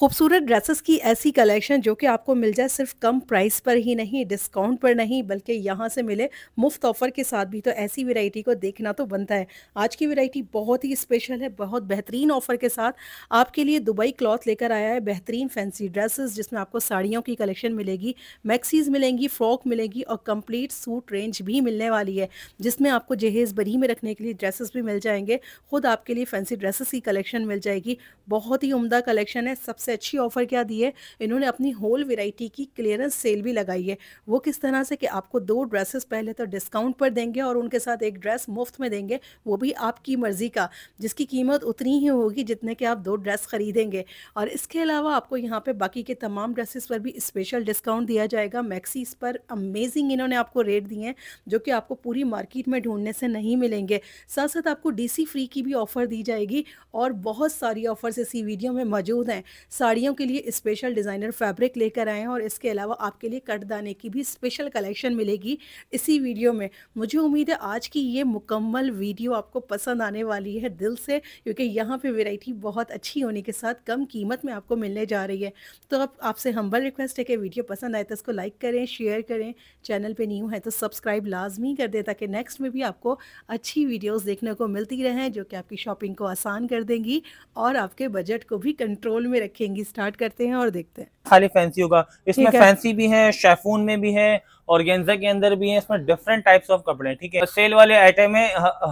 खूबसूरत ड्रेसेस की ऐसी कलेक्शन जो कि आपको मिल जाए सिर्फ कम प्राइस पर ही नहीं डिस्काउंट पर नहीं बल्कि यहाँ से मिले मुफ्त ऑफर के साथ भी तो ऐसी वैरायटी को देखना तो बनता है आज की वैरायटी बहुत ही स्पेशल है बहुत बेहतरीन ऑफर के साथ आपके लिए दुबई क्लॉथ लेकर आया है बेहतरीन फैंसी ड्रेसेस जिसमें आपको साड़ियों की कलेक्शन मिलेगी मैक्सीज मिलेंगी फ्रॉक मिलेगी और कम्प्लीट सूट रेंज भी मिलने वाली है जिसमें आपको जहेज़ बरी में रखने के लिए ड्रेसेस भी मिल जाएंगे खुद आपके लिए फैंसी ड्रेसेस की कलेक्शन मिल जाएगी बहुत ही उमदा कलेक्शन है सबसे सबसे अच्छी ऑफ़र क्या दी है इन्होंने अपनी होल वेराइटी की क्लियरेंस सेल भी लगाई है वो किस तरह से कि आपको दो ड्रेसेस पहले तो डिस्काउंट पर देंगे और उनके साथ एक ड्रेस मुफ्त में देंगे वो भी आपकी मर्ज़ी का जिसकी कीमत उतनी ही होगी जितने कि आप दो ड्रेस ख़रीदेंगे और इसके अलावा आपको यहाँ पर बाकी के तमाम ड्रेसेस पर भी स्पेशल डिस्काउंट दिया जाएगा मैक्सीज पर अमेजिंग इन्होंने आपको रेट दिए हैं जो कि आपको पूरी मार्केट में ढूंढने से नहीं मिलेंगे साथ साथ आपको डीसी फ्री की भी ऑफ़र दी जाएगी और बहुत सारी ऑफ़र्स इसी वीडियो में मौजूद हैं साड़ियों के लिए स्पेशल डिज़ाइनर फैब्रिक लेकर आए हैं और इसके अलावा आपके लिए कटदाने की भी स्पेशल कलेक्शन मिलेगी इसी वीडियो में मुझे उम्मीद है आज की ये मुकम्मल वीडियो आपको पसंद आने वाली है दिल से क्योंकि यहाँ पे वेराइटी बहुत अच्छी होने के साथ कम कीमत में आपको मिलने जा रही है तो अब आपसे हम्बल रिक्वेस्ट है कि वीडियो पसंद आए तो इसको लाइक करें शेयर करें चैनल पर न्यू है तो सब्सक्राइब लाजमी कर दें ताकि नेक्स्ट में भी आपको अच्छी वीडियोज़ देखने को मिलती रहें जो कि आपकी शॉपिंग को आसान कर देंगी और आपके बजट को भी कंट्रोल में रखें देखेंगी स्टार्ट करते हैं और देखते हैं खाली फैंसी होगा इसमें फैंसी भी है शेफून में भी है और गेंजा के अंदर भी है इसमें डिफरेंट टाइप्स ऑफ कपड़े ठीक है सेल वाले आइटम है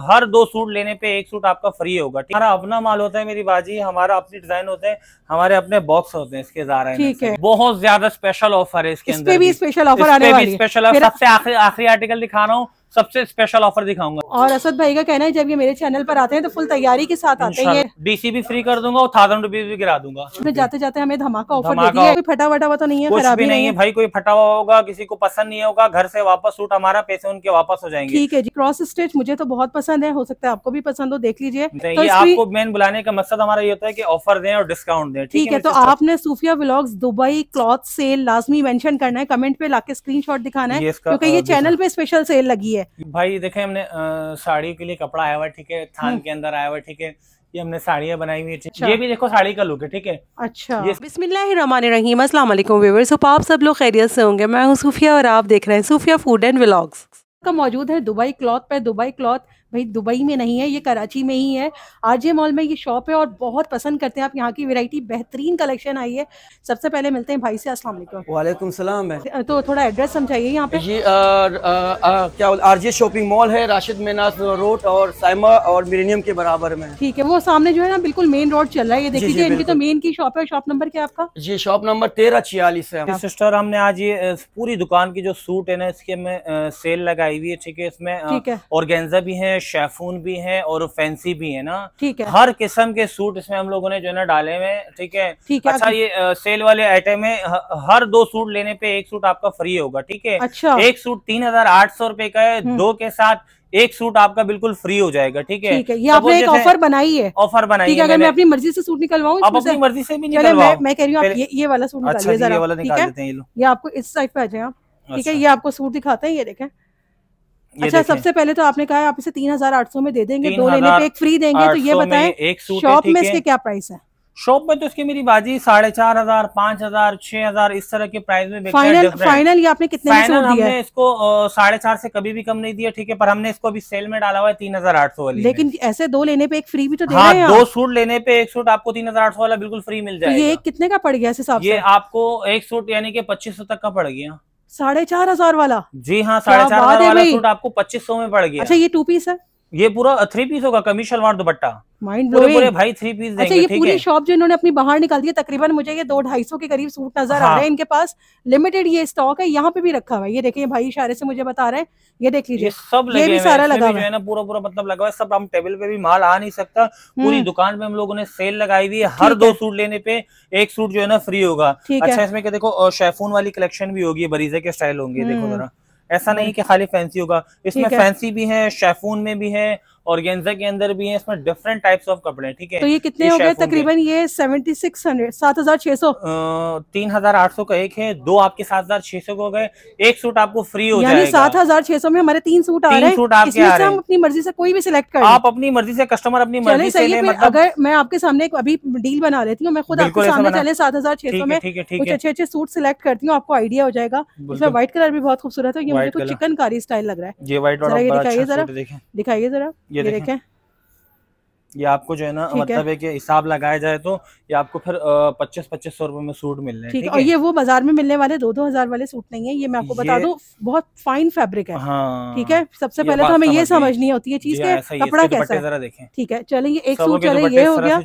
हर दो सूट लेने पे एक सूट आपका फ्री होगा हमारा अपना माल होता है मेरी बाजी हमारा अपने डिजाइन होते हैं हमारे अपने बॉक्स होते हैं इसके हैं ठीक है बहुत ज्यादा स्पेशल ऑफर है इसके अंदर भी स्पेशल ऑफर आने वाली स्पेशल सबसे आखिरी आखिरी आर्टिकल दिखा रहा हूँ सबसे स्पेशल ऑफर दिखाऊंगा और असद भाई का कहना है जब ये मेरे चैनल पर आते हैं तो फुल तैयारी के साथ आते हैं डीसी भी फ्री कर दूंगा और थाउजेंड रुपीज भी गिरा दूंगा उसमें जाते जाते हमें धमाका ऑफर कोई फटा वटा हुआ तो नहीं है कुछ भी नहीं है भाई कोई फटा हुआ होगा किसी को पसंद नहीं होगा घर से वापस सूट हमारा पैसे उनके वापस हो जाएंगे ठीक है जी क्रॉस स्टेच मुझे तो बहुत पसंद है हो सकता है आपको भी पसंद हो देख लीजिए तो आपको मेन बुलाने का मकसद हमारा ये होता है की ऑफर दें और डिस्काउंट दें ठीक है तो आपने Sufiya blog Dubai cloth sale लाजमी मैंशन करना है कमेंट पे लाके शॉट दिखाना है क्योंकि ये चैनल uh, पे स्पेशल सेल लगी है भाई देखे हमने साड़ी के लिए कपड़ा आया हुआ ठीक है थान हम्म। के अंदर आया हुआ ठीक है ये हमने साड़ियाँ बनाई हुई है अच्छा। ये भी देखो साड़ी का लुक है ठीक है अच्छा रहीम अस्सलाम वालेकुम व्यूअर्स होप आप सब लोग खैरियत से होंगे मैं हूँ सूफिया और आप देख रहे हैं सूफिया फूड एंड व्लॉग्स का मौजूद है दुबई क्लॉथ पे दुबई क्लॉथ भाई दुबई में नहीं है ये कराची में ही है आरजे मॉल में ये शॉप है और बहुत पसंद करते हैं आप यहाँ की वेरायटी बेहतरीन कलेक्शन आई है सबसे पहले मिलते हैं भाई से असला वालेकुम सलाम है तो थोड़ा एड्रेस समझाइए यहाँ पे ये आ, आ, क्या आरजे शॉपिंग मॉल है राशिद मेनास रोड और साइमा और मिलेनियम के बराबर में ठीक है वो सामने जो है ना बिल्कुल मेन रोड चल रहा है ये देख लीजिए इनकी तो मेन की शॉप है शॉप नंबर क्या आपका जी शॉप नंबर तेरह छियालीस है सिस्टर हमने आज ये पूरी दुकान की जो सूट है ना इसके में सेल लगाई हुई है ठीक है इसमें ऑर्गेन्जा भी है शेफून भी है और फैंसी भी है ना ठीक है हर किस्म के सूट इसमें हम लोगों ने जो है ना डाले हुए ठीक है ठीक है अच्छा ये आ, सेल वाले आइटम है हर दो सूट लेने पे एक सूट आपका फ्री होगा ठीक है अच्छा एक सूट तीन हजार आठ सौ रूपये का है हम्म। दो के साथ एक सूट आपका बिल्कुल फ्री हो जाएगा ठीक है ठीक है ये आपने एक ऑफर बनाई है ऑफर बनाई ठीक है अगर मैं अपनी मर्जी से सूट निकलवाऊं आप अपनी मर्जी से भी निकलवाओ मैं कह रही हूँ ये ये वाला सूट निकालिए अच्छा, जरा ठीक है ये आपको इस साइड पे आ जाए आप ठीक है अच्छा। ये आपको सूट दिखाते हैं ये देखें अच्छा सबसे पहले तो आपने कहा आप इसे तीन हजार आठ सौ में दे देंगे दो लेने पे एक फ्री देंगे तो ये बताएं एक शॉप में इसके क्या प्राइस है शॉप में तो इसकी मेरी बाजी साढ़े चार हजार पाँच हजार छह हजार इस तरह के प्राइस में फाइनल फाइनल ये आपने कितने फाइनल हमने दिया? इसको साढ़े चार से कभी भी कम नहीं दिया ठीक है पर हमने इसको अभी सेल में डाला हुआ है तीन हजार आठ सौ वाली लेकिन ऐसे दो लेने पे एक फ्री भी तो दे हाँ, रहे हैं दो सूट लेने पे एक सूट आपको तीन हजार आठ सौ वाला बिल्कुल फ्री मिल जाए तो ये कितने का पड़ गया ऐसे आपको एक सूट यानी कि पच्चीस सौ तक का पड़ गया साढ़े चार हजार वाला जी हाँ साढ़े चार हजार वाला सूट आपको पच्चीस सौ में पड़ गया अच्छा ये टू पीस है ये पूरा थ्री पीस होगा कमी शलवार दुपट्टा माइंड पूरे, पूरे भाई थ्री पीस अच्छा ये पूरी शॉप जो इन्होंने अपनी बाहर निकाल दी है तकरीबन मुझे ये दो ढाई सौ के करीब सूट नजर हाँ। आ रहे हैं इनके पास लिमिटेड ये स्टॉक है यहाँ पे भी रखा हुआ है ये देखिए भाई इशारे से मुझे बता रहे हैं ये देख लीजिए सब ये भी सारा लगा हुआ है ना पूरा पूरा मतलब लगा हुआ है सब हम टेबल पे भी माल आ नहीं सकता पूरी हम्म। दुकान पे हम लोगों ने सेल लगाई हुई है हर दो सूट लेने पे एक सूट जो है ना फ्री होगा अच्छा इसमें देखो शेफून वाली कलेक्शन भी होगी बरीजे के स्टाइल होंगे देखो हम्म। जरा ऐसा नहीं हम्म। कि खाली फैंसी होगा इसमें फैंसी भी है शेफून में भी है ऑर्गेन्जा के अंदर भी है इसमें डिफरेंट टाइप्स ऑफ कपड़े ठीक है तो ये कितने हो गए तकरीबन ये सेवेंटी सिक्स हंड्रेड सात हजार छह सौ तीन हजार आठ सौ का एक है दो आपके सात हजार छह सौ हो गए एक सूट आपको फ्री हो जाएगा सात हजार छह सौ में हमारे तीन सूट आ रहे हैं सूट आपके आ रहे हैं हम अपनी मर्जी से कोई भी सिलेक्ट कर आप अपनी मर्जी से कस्टमर अपनी मर्जी से ले मतलब अगर मैं आपके सामने अभी डील बना लेती हूँ मैं खुद आपके सामने चले सात हजार छह सौ में कुछ अच्छे अच्छे सूट सिलेक्ट करती हूँ आपको आइडिया हो जाएगा इसमें व्हाइट कलर भी बहुत खूबसूरत है ये मुझे चिकनकारी स्टाइल लग रहा है ये व्हाइट दिखाइए जरा दिखाइए जरा ये, ये देखें ये आपको जो है ना मतलब है कि हिसाब लगाया जाए तो ये आपको फिर पच्चीस पच्चीस सौ रुपए में सूट मिल रहे हैं ठीक है और ये वो बाजार में मिलने वाले दो दो हजार वाले सूट नहीं है ये मैं आपको ये... बता दूं बहुत फाइन फैब्रिक है हाँ, ठीक है सबसे पहले तो हमें ये समझनी होती है चीज के हाँ, कपड़ा कैसा देखे ठीक है चले ये एक सूट चले ये हो गया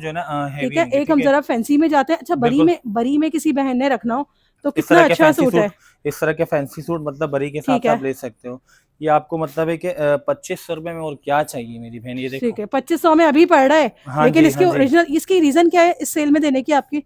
ठीक है एक हम जरा फैंसी में जाते हैं अच्छा बरी में बरी में किसी बहन ने रखना हो तो कितना अच्छा सूट है इस तरह के फैंसी सूट मतलब बरी के साथ आप ले सकते हो ये आपको मतलब है कि पच्चीस सौ रुपए में और क्या चाहिए मेरी बहन ये देखो ठीक है पच्चीस सौ में अभी पड़ रहा है हाँ लेकिन इसके ओरिजिनल हाँ इसकी रीजन क्या है इस सेल में देने की आपकी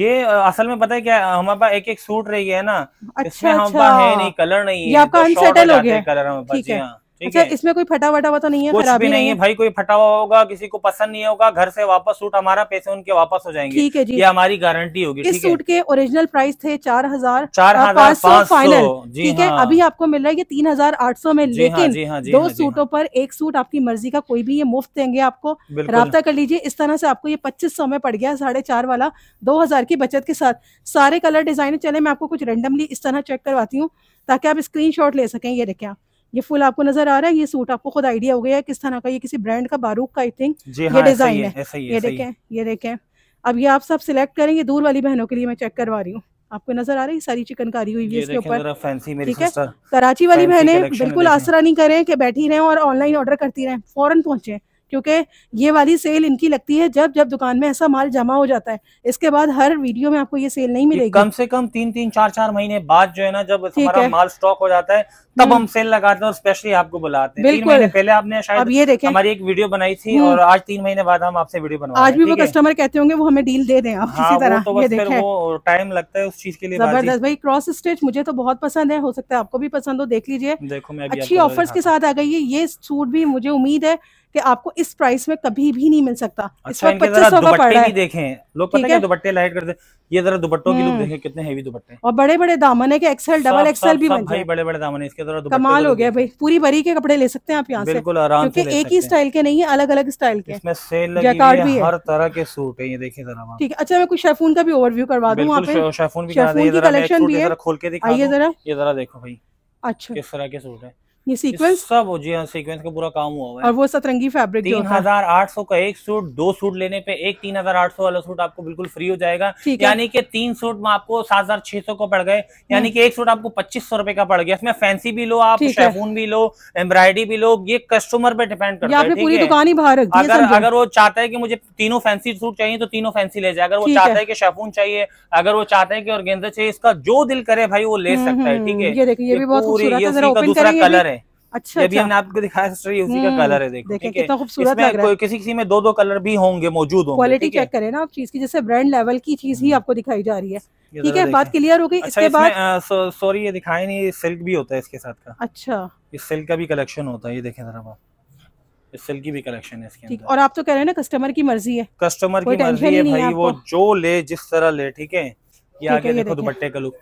ये असल में पता है क्या हमारे पास एक एक सूट रही है ना अच्छा, इसमें हमारे अच्छा। पास है नहीं कलर नहीं है आपका अनसेटल तो हो गया कलर हमारे पास जी हाँ अच्छा इसमें कोई फटा वटा हुआ तो नहीं है कुछ भी नहीं है भाई कोई फटा हुआ होगा किसी को पसंद नहीं होगा घर से वापस सूट हमारा पैसे उनके वापस हो जाएंगे ठीक है जी ये हमारी गारंटी होगी इस सूट के ओरिजिनल प्राइस थे चार हजार चार हजार पाँच फाइनल ठीक है हाँ। अभी आपको मिल रहा है ये तीन हजार आठ सौ में हाँ, लेकिन हाँ, दो सूटों पर एक सूट आपकी मर्जी का कोई भी ये मुफ्त देंगे आपको रब्ता कर लीजिए इस तरह से आपको ये पच्चीस सौ में पड़ गया साढ़े चार वाला दो हजार की बचत के साथ सारे कलर डिजाइन चले मैं आपको कुछ रेंडमली इस तरह चेक करवाती हूँ ताकि आप स्क्रीन ले सकें ये देखें आप ये फुल आपको नजर आ रहा है ये सूट आपको खुद आइडिया हो गया है किस तरह का ये किसी ब्रांड का बारूक का आई थिंक ये डिजाइन हाँ, है, है ये देखें ये देखें अब ये आप सब सिलेक्ट करेंगे दूर वाली बहनों के लिए मैं चेक करवा रही हूँ आपको नजर आ रही है सारी चिकनकारी हुई है इसके ऊपर ठीक है कराची वाली बहनें बिल्कुल आसरा नहीं करें कि बैठी रहें और ऑनलाइन ऑर्डर करती रहें फौरन पहुंचे क्योंकि ये वाली सेल इनकी लगती है जब जब दुकान में ऐसा माल जमा हो जाता है इसके बाद हर वीडियो में आपको ये सेल नहीं मिलेगी कम से कम तीन तीन चार चार महीने बाद जो है ना जब हमारा माल स्टॉक हो जाता है तब हम्म। हम सेल लगाते हैं और स्पेशली आपको बुलाते हैं बिल्कुल पहले आपने शायद अब ये देखें हमारी एक वीडियो बनाई थी हम्म। और आज तीन महीने बाद हम आपसे वीडियो बनवा आज भी वो कस्टमर कहते होंगे वो हमें डील दे दें आप किसी हाँ, तरह टाइम तो लगता है उस चीज के लिए जबरदस्त भाई क्रॉस स्टेच मुझे तो बहुत पसंद है हो सकता है आपको भी पसंद हो देख लीजिए देखो मैं अच्छी ऑफर्स के साथ आ गई है ये सूट भी मुझे उम्मीद है कि आपको इस प्राइस में कभी भी नहीं मिल सकता अच्छा, इस हम्म। और बड़े बड़े दामन है कि एक्सएल डबल एक्सएल भी बड़े बड़े दामन इसके कमाल हो गया भाई पूरी बरी के कपड़े ले सकते हैं आप यहाँ से बिल्कुल आराम क्योंकि एक ही स्टाइल के नहीं है अलग अलग स्टाइल के जैकार्ड भी हर तरह के सूट है ये देखिए ठीक है अच्छा मैं कुछ शेफून का भी ओवरव्यू करवा दूँ वहाँ पे शेफून की कलेक्शन भी है खोल के दिखाइए जरा ये जरा देखो भाई अच्छा किस तरह के सूट है ये सीक्वेंस सब हो जी सीक्वेंस का पूरा काम हुआ है और वो सतरंगी फैब्रिक तीन हजार आठ सौ का एक सूट दो सूट लेने पे एक तीन हजार आठ सौ वाला सूट आपको बिल्कुल फ्री हो जाएगा यानी कि तीन सूट में आपको सात हजार छह सौ का पड़ गए यानी हम्म। कि एक सूट आपको पच्चीस सौ रुपए का पड़ गया इसमें फैंसी भी लो आप शैफून भी लो एम्ब्रॉयडरी भी लो ये कस्टमर पे डिपेंड करता है पूरी दुकान ही बाहर अगर अगर वो चाहता है की मुझे तीनों फैंसी सूट चाहिए तो तीनों फैंसी ले जाए अगर वो चाहता है कि शैफून तो चाहिए अगर वो चाहता है कि और चाहिए इसका जो दिल करे भाई वो ले हम्म, सकता है ठीक हम्म, है ये देखिए ये भी बहुत है दूसरा कलर है अच्छा अभी अच्छा। हमने आपको दिखाया सिस्टर ये उसी का कलर हम्म, है देखो ठीक है खूबसूरत लग रहा है किसी किसी में दो दो कलर भी होंगे मौजूद होंगे क्वालिटी चेक करें ना आप चीज की जैसे ब्रांड लेवल की चीज ही हम्म। आपको दिखाई जा रही है ठीक है बात क्लियर हो गई अच्छा, इसके बाद सॉरी ये दिखाई नहीं सिल्क भी होता है इसके साथ का अच्छा ये सिल्क का भी कलेक्शन होता है ये देखे जरा आप सिल्क की भी कलेक्शन है इसके अंदर और आप तो कह रहे हैं ना कस्टमर की मर्जी है कस्टमर की मर्जी है भाई वो जो ले जिस तरह ले ठीक है ये आगे देखो दुपट्टे का लुक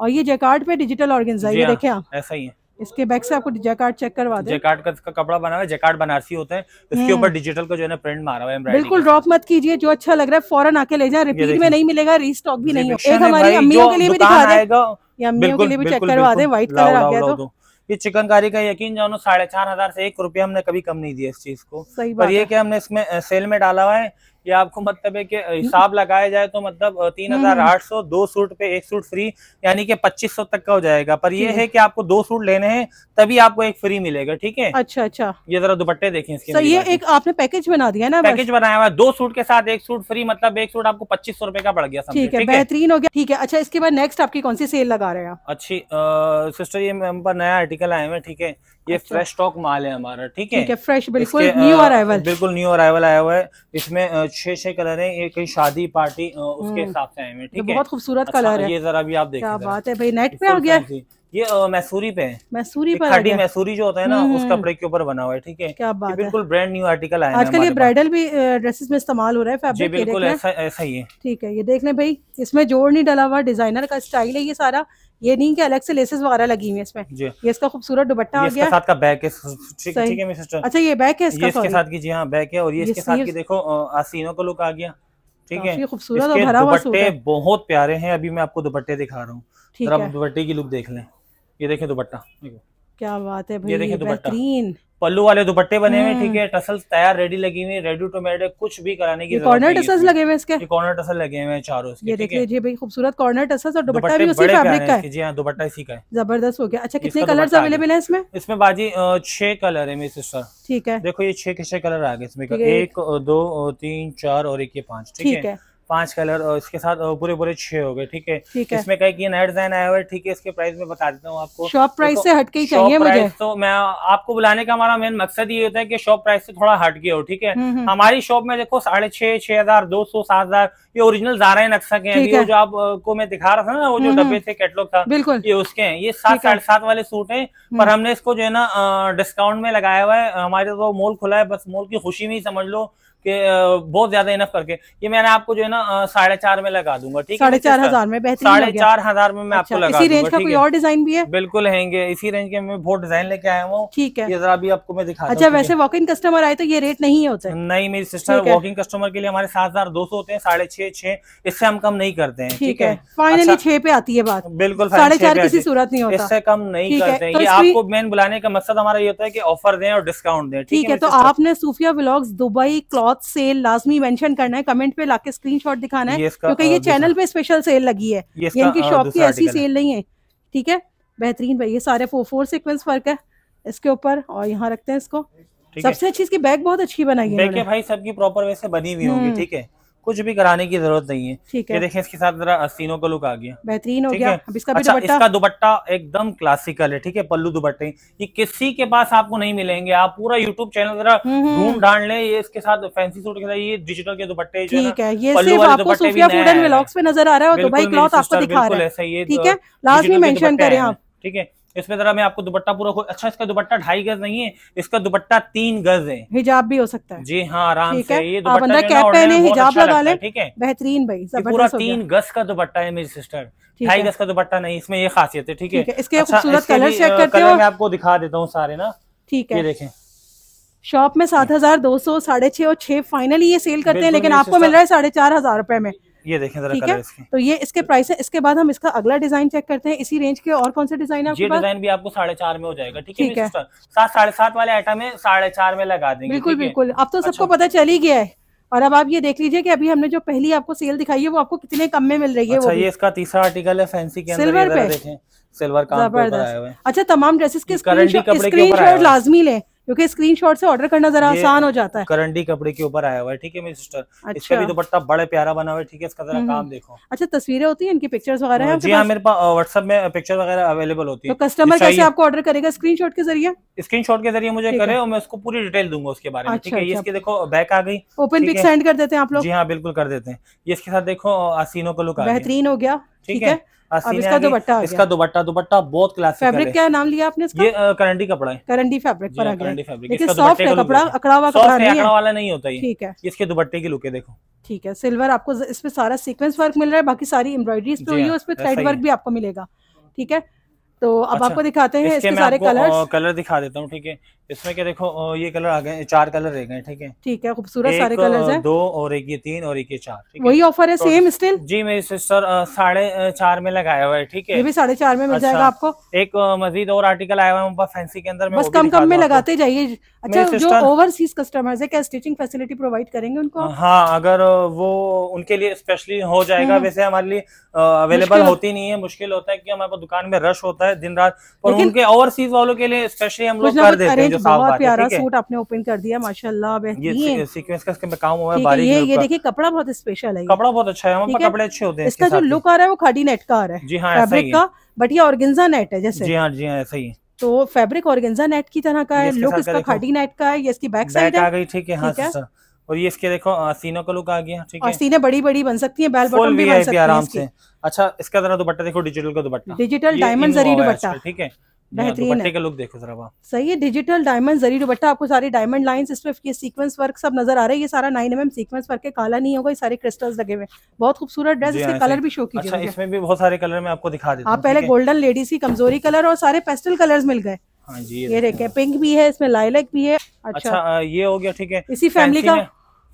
और ये जैकार्ड पे डिजिटल ऑर्गेन्जा ये हाँ, देखे आप ऐसा ही है इसके बैक से आपको जैकार्ड चेक करवा दे जैकार्ड का इसका कपड़ा बना हुआ है जैकार्ड बनारसी होते हैं तो इसके हम्म। ऊपर डिजिटल का जो है ना प्रिंट मारा हुआ है बिल्कुल ड्रॉप मत कीजिए जो अच्छा लग रहा है फॉरन आके ले जाए रिपीट में नहीं मिलेगा रीस्टॉक भी नहीं एक हमारी अम्मियों के लिए भी दिखा दे अम्मियों के लिए भी चेक करवा दे व्हाइट कलर आ गया तो ये चिकनकारी का यकीन जानो साढ़े चार हजार से एक रुपया हमने कभी कम नहीं दिया इस चीज को सही बात ये क्या हमने इसमें सेल में डाला हुआ है ये आपको मतलब है कि हम्म। हिसाब लगाया जाए तो मतलब तीन हजार हम्म। आठ सौ दो सूट पे एक सूट फ्री यानी कि पच्चीस सौ तक का हो जाएगा पर ये है कि आपको दो सूट लेने हैं तभी आपको एक फ्री मिलेगा ठीक है अच्छा अच्छा ये जरा दुपट्टे देखें इसके ये एक आपने पैकेज बना दिया ना पैकेज बनाया हुआ दो सूट के साथ एक सूट फ्री मतलब एक सूट आपको पच्चीस सौ का पड़ गया ठीक है बेहतरीन हो गया ठीक है अच्छा इसके बाद नेक्स्ट आपकी कौन सी सेल लगा रहे हैं अच्छी सिस्टर ये नया आर्टिकल आए हुए ठीक है ये अच्छा। फ्रेश स्टॉक माल है हमारा ठीक है ठीक है फ्रेश बिल्कुल न्यू अराइवल बिल्कुल न्यू अराइवल आया हुआ है इसमें छह छह कलर है ये कहीं शादी पार्टी उसके हम्म। हिसाब से आए हुए ठीक है बहुत खूबसूरत कलर अच्छा, है ये जरा भी आप देखिए बात है भाई नेट पे आ गया ये मैसूरी पे है मैसूरी पर खाटी मैसूरी जो होता है ना उस हम्म। कपड़े के ऊपर बना हुआ है ठीक है क्या बात बिल्कुल ब्रांड न्यू आर्टिकल आया आजकल ये ब्राइडल भी ड्रेसेस में इस्तेमाल हो रहा है फैब्रिक बिल्कुल ऐसा ऐसा ही है ठीक है ये देख लें भाई इसमें जोड़ नहीं डला हुआ डिजाइनर का स्टाइल है ये सारा ये नहीं कि अलग से लेसेस वगैरह लगी हुई है इसमें ये इसका खूबसूरत दुपट्टा आ गया साथ का बैक है ठीक है मिस्टर अच्छा ये बैक है इसका इसके साथ की जी हाँ बैक है और ये इसके साथ की देखो आसीनों का लुक आ गया ठीक है खूबसूरत और भरा हुआ दुपट्टे बहुत प्यारे हैं अभी मैं आपको दुपट्टे दिखा रहा हूँ दुपट्टे की लुक देख लें ये देखे दुपट्टा क्या बात है ये देखें दुपट्टा पल्लू वाले दुपट्टे बने हुए ठीक हम्म। है टसल तैयार रेडी लगी हुई रेडी टू मेड कुछ भी कराने की कॉर्नर टसल लगे हुए इसके कॉर्नर टसल लगे हुए चारों ये देख लीजिए भाई खूबसूरत कॉर्नर टसल और दुपट्टा भी उसी फैब्रिक का है जी हां दुपट्टा इसी का है जबरदस्त हो गया अच्छा कितने कलर्स अवेलेबल है इसमें इसमें बाजी छह कलर है मेरे सिस्टर ठीक है देखो ये छह छह कलर आ गए इसमें एक दो तीन चार और एक ये पांच ठीक है पांच कलर और इसके साथ पूरे पूरे छह हो गए ठीक है इसमें कहीं नया डिजाइन आया हुआ है ठीक है इसके प्राइस में बता देता हूँ आपको शॉप प्राइस से हटके ही चाहिए मुझे तो मैं आपको बुलाने का हमारा मेन मकसद ये होता है कि शॉप प्राइस से थोड़ा हटके हो ठीक है हम्म, हम्म। हमारी शॉप में देखो साढ़े छह छह हजार दो सौ सात हजार ये ओरिजिनल जारा नक्शा के हैं जो आपको मैं दिखा रहा था ना वो जो हम्म, डब्बे थे कैटलॉग था बिल्कुल ये उसके ये सात साढ़े सात वाले सूट है पर हमने इसको जो है ना डिस्काउंट में लगाया हुआ है हमारे तो मॉल खुला है बस मॉल की खुशी में ही समझ लो के बहुत ज्यादा इनफ करके ये मैंने आपको जो है ना साढ़े चार में लगा दूंगा ठीक है साढ़े चार हजार में बेहतर साढ़े चार हजार में मैं आपको अच्छा, लगा इसी रेंज का कोई और डिजाइन भी है बिल्कुल हैंगे इसी रेंज के मैं बहुत डिजाइन लेके आया हूँ ठीक है ये जरा भी आपको मैं दिखा अच्छा वैसे वॉकिंग कस्टमर आए तो ये रेट नहीं होता है नहीं मेरी सिस्टर वॉकिंग कस्टमर के लिए हमारे सात हजार दो सौ होते हैं साढ़े छह छह इससे हम कम नहीं करते हैं ठीक है फाइनली अच्छा। छह पे आती है बात बिल्कुल साढ़े चार किसी सूरत नहीं होता इससे कम नहीं करते हैं तो ये आपको मेन बुलाने का मकसद हमारा ये होता है की ऑफर दें और डिस्काउंट दें ठीक है तो आपने सूफिया ब्लॉग्स दुबई क्लॉथ बहुत सेल लाजमी मेंशन करना है कमेंट पे लाके स्क्रीनशॉट दिखाना है क्योंकि ये चैनल पे स्पेशल सेल लगी है ये इनकी शॉप की ऐसी सेल नहीं है ठीक है बेहतरीन भाई ये सारे फोर फोर सिक्वेंस फर्क है इसके ऊपर और यहाँ रखते हैं इसको सबसे अच्छी इसकी बैग बहुत अच्छी बनाई है भाई सबकी प्रॉपर वैसे बनी हुई होगी हम्म। ठीक है कुछ भी कराने की जरूरत नहीं है ठीक है देखिए इसके साथ जरा आस्तीनों का लुक आ गया बेहतरीन हो गया अब इसका अच्छा, इसका दुपट्टा एकदम क्लासिकल है ठीक है पल्लू दुपट्टे ये किसी के पास आपको नहीं मिलेंगे आप पूरा यूट्यूब चैनल जरा हम्म, हम्म। ढूंढ ढांड ले ये इसके साथ फैंसी सूट के साथ ये डिजिटल के दुपट्टे ठीक है ये नजर आ रहा है तो है ठीक तो है लास्ट में मैं आप ठीक है इसमें जरा मैं आपको दुपट्टा पूरा अच्छा इसका दुपट्टा ढाई गज नहीं है इसका दुपट्टा तीन गज है हिजाब भी हो सकता है जी हाँ आराम से ये दुपट्टा हिजाब अच्छा लगा ले ठीक है बेहतरीन भाई पूरा तीन गज का दुपट्टा है मेरी सिस्टर ढाई गज का दुपट्टा नहीं इसमें ये खासियत है ठीक है इसके अच्छा, खूबसूरत कलर चेक करते मैं आपको दिखा देता हूँ सारे ना ठीक है ये देखें शॉप में सात हजार दो सौ साढ़े छह और छह फाइनली ये सेल करते हैं लेकिन आपको मिल रहा है साढ़े चार हजार रुपए में ये देखें जरा ठीक है तो ये इसके प्राइस है इसके बाद हम इसका अगला डिजाइन चेक करते हैं इसी रेंज के और कौन से डिजाइन है ये डिजाइन भी आपको साढ़े चार में हो जाएगा ठीक है सात साढ़े सात वाले आइटम है साढ़े चार में लगा देंगे बिल्कुल बिल्कुल अब तो अच्छा। सबको पता चल ही गया है और अब आप ये देख लीजिए कि अभी हमने जो पहली आपको सेल दिखाई है वो आपको कितने कम में मिल रही है अच्छा, वो ये इसका तीसरा आर्टिकल है फैंसी के अंदर सिल्वर पे देखें सिल्वर काम अच्छा तमाम ड्रेसेस के स्क्रीनशॉट लाजमी लें क्योंकि शॉट से ऑर्डर करना जरा आसान हो जाता है करंडी कपड़े के ऊपर आया हुआ है ठीक है मेरी सिस्टर अच्छा। इसका भी दुपट्टा तो बड़े प्यारा बना हुआ है ठीक है इसका जरा हम्म, काम हम्म। देखो अच्छा तस्वीरें होती है इनकी पिक्चर्स वगैरह है हाँ, जी हाँ मेरे पास व्हाट्सएप में पिक्चर वगैरह अवेलेबल होती है तो कस्टमर कैसे आपको ऑर्डर करेगा स्क्रीन के जरिए स्क्रीन के जरिए मुझे करे और मैं उसको पूरी डिटेल दूंगा उसके बारे में ठीक अच्छा, है अच्छा। इसके देखो बैक आ गई ओपन पिक सेंड कर देते हैं आप लोग जी हाँ बिल्कुल कर देते हैं इसके साथ देखो आसीनों का लुक बेहतरीन हो गया ठीक है इसका दुपट्टा इसका दुपट्टा दुपट्टा बहुत क्लासिक फैब्रिक क्या नाम लिया आपने इसका? ये करंटी कपड़ा है करंटी फैब्रिक पर हाँ, आ सॉफ्ट है कपड़ा अकड़ा हुआ कपड़ा नहीं वाला नहीं होता है ठीक है इसके दुपट्टे की लुके देखो ठीक है सिल्वर आपको इसमें सारा सीक्वेंस वर्क मिल रहा है बाकी सारी एम्ब्रॉयडरी इस हुई है हाँ, उस थ्रेड वर्क भी आपको मिलेगा ठीक है तो अब अच्छा, आपको दिखाते हैं इसके, इसके सारे कलर कलर दिखा देता हूँ ठीक है इसमें क्या देखो ये कलर आ गए चार कलर रह गए ठीक है ठीक है खूबसूरत सारे कलर हैं दो और एक ये तीन और एक ये चार वही ऑफर है तो सेम स्टिल जी मेरी सिस्टर साढ़े चार में लगाया हुआ है ठीक है ये भी साढ़े चार में मिल अच्छा, जाएगा आपको एक मजीद और आर्टिकल आया हुआ है फैंसी के अंदर बस कम कम में लगाते जाइए अच्छा जो ओवरसीज कस्टमर्स है क्या स्टिचिंग फैसिलिटी प्रोवाइड करेंगे उनको हाँ अगर वो उनके लिए स्पेशली हो जाएगा हम्म, हम्म। वैसे हमारे लिए अवेलेबल होती नहीं है मुश्किल होता है की हमारे दुकान में रश होता है होता है दिन रात और उनके ओवरसीज वालों के लिए स्पेशली हम लोग कर देते हैं ओपन कर दिया माशाला कपड़ा बहुत स्पेशल है कपड़ा बहुत अच्छा है कपड़े अच्छे होते हैं इसका जो लुक आ रहा है वो खाडी नेट का आ रहा है जी हाँ का बट ये ऑर्गेन्जा नेट है जैसे जी हाँ जी हाँ ऐसा ही तो फैब्रिक ऑर्गेन्जा नेट की तरह का है लुक इसका खाडी नेट का है ये इसकी बैक साइड आ गई ठीक है हाँ, और ये इसके देखो सीनों का लुक आ गया ठीक है सीने बड़ी बड़ी बन सकती है बैल बॉटम भी बन सकती है आराम से अच्छा इसका जरा दुपट्टा देखो डिजिटल का दुपट्टा डिजिटल डायमंड जरी दुपट्टा ठीक है बेहतरीन है का लुक देखो जरा आप सही है डिजिटल डायमंड जरी दुपट्टा आपको सारी डायमंड लाइन इस सीक्वेंस वर्क सब नजर आ रहा है ये सारा 9 एम सीक्वेंस वर्क है काला नहीं होगा ये सारे क्रिस्टल्स लगे हुए बहुत खूबसूरत ड्रेस इसके कलर हाँ, भी शो कीजिए अच्छा, इसमें भी बहुत सारे कलर में आपको दिखा देता आप पहले गोल्डन लेडीज की कमजोरी कलर और सारे पेस्टल कलर मिल गए हाँ जी ये देखें पिंक भी है इसमें लाइलेक भी है अच्छा, अच्छा ये हो गया ठीक है इसी फैमिली का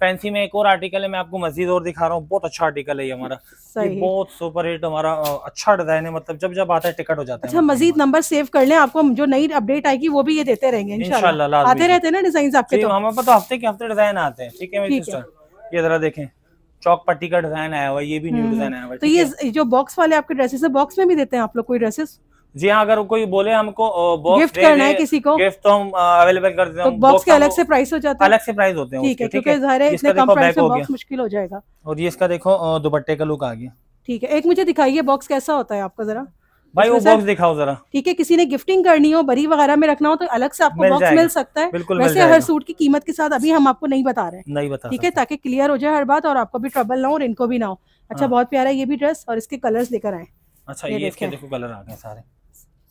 फैंसी में एक और आर्टिकल है मैं आपको मजीद और दिखा रहा हूँ बहुत अच्छा आर्टिकल है ये हमारा ये बहुत सुपर हिट हमारा अच्छा डिजाइन है मतलब जब जब आता है टिकट हो जाता अच्छा, है अच्छा मजीद नंबर सेव कर लें आपको जो नई अपडेट आएगी वो भी ये देते रहेंगे इंशाल्लाह आते रहते हैं ना डिजाइन आपके तो? हमारे पास हफ्ते के हफ्ते डिजाइन आते हैं ठीक है ये जरा देखे चौक पट्टी का डिजाइन आया हुआ ये भी न्यू हम्म, डिजाइन हम्म। आया हुआ तो ये जो बॉक्स वाले आपके ड्रेसेस है बॉक्स में भी देते हैं आप लोग कोई ड्रेसेस जी हाँ अगर कोई बोले हमको बॉक्स गिफ्ट करना है किसी को गिफ्ट तो हम अवेलेबल कर देते हैं तो बॉक्स के अलग से प्राइस हो जाता है अलग से प्राइस होते हैं ठीक है क्योंकि मुश्किल हो जाएगा और ये इसका देखो दुपट्टे का लुक आ गया ठीक है एक मुझे दिखाइए बॉक्स कैसा होता है आपका जरा भाई वो बॉक्स दिखाओ जरा ठीक है किसी ने गिफ्टिंग करनी हो बरी वगैरह में रखना हो तो अलग से आपको बॉक्स मिल सकता है बिल्कुल वैसे हर सूट की कीमत के साथ अभी हम आपको नहीं बता रहे हैं नहीं बता ठीक है ताकि क्लियर हो जाए हर बात और आपको भी ट्रबल ना हो और इनको भी ना हो अच्छा हाँ। बहुत प्यारा ये भी ड्रेस और इसके कलर लेकर आए अच्छा ये देखो कलर आ गए सारे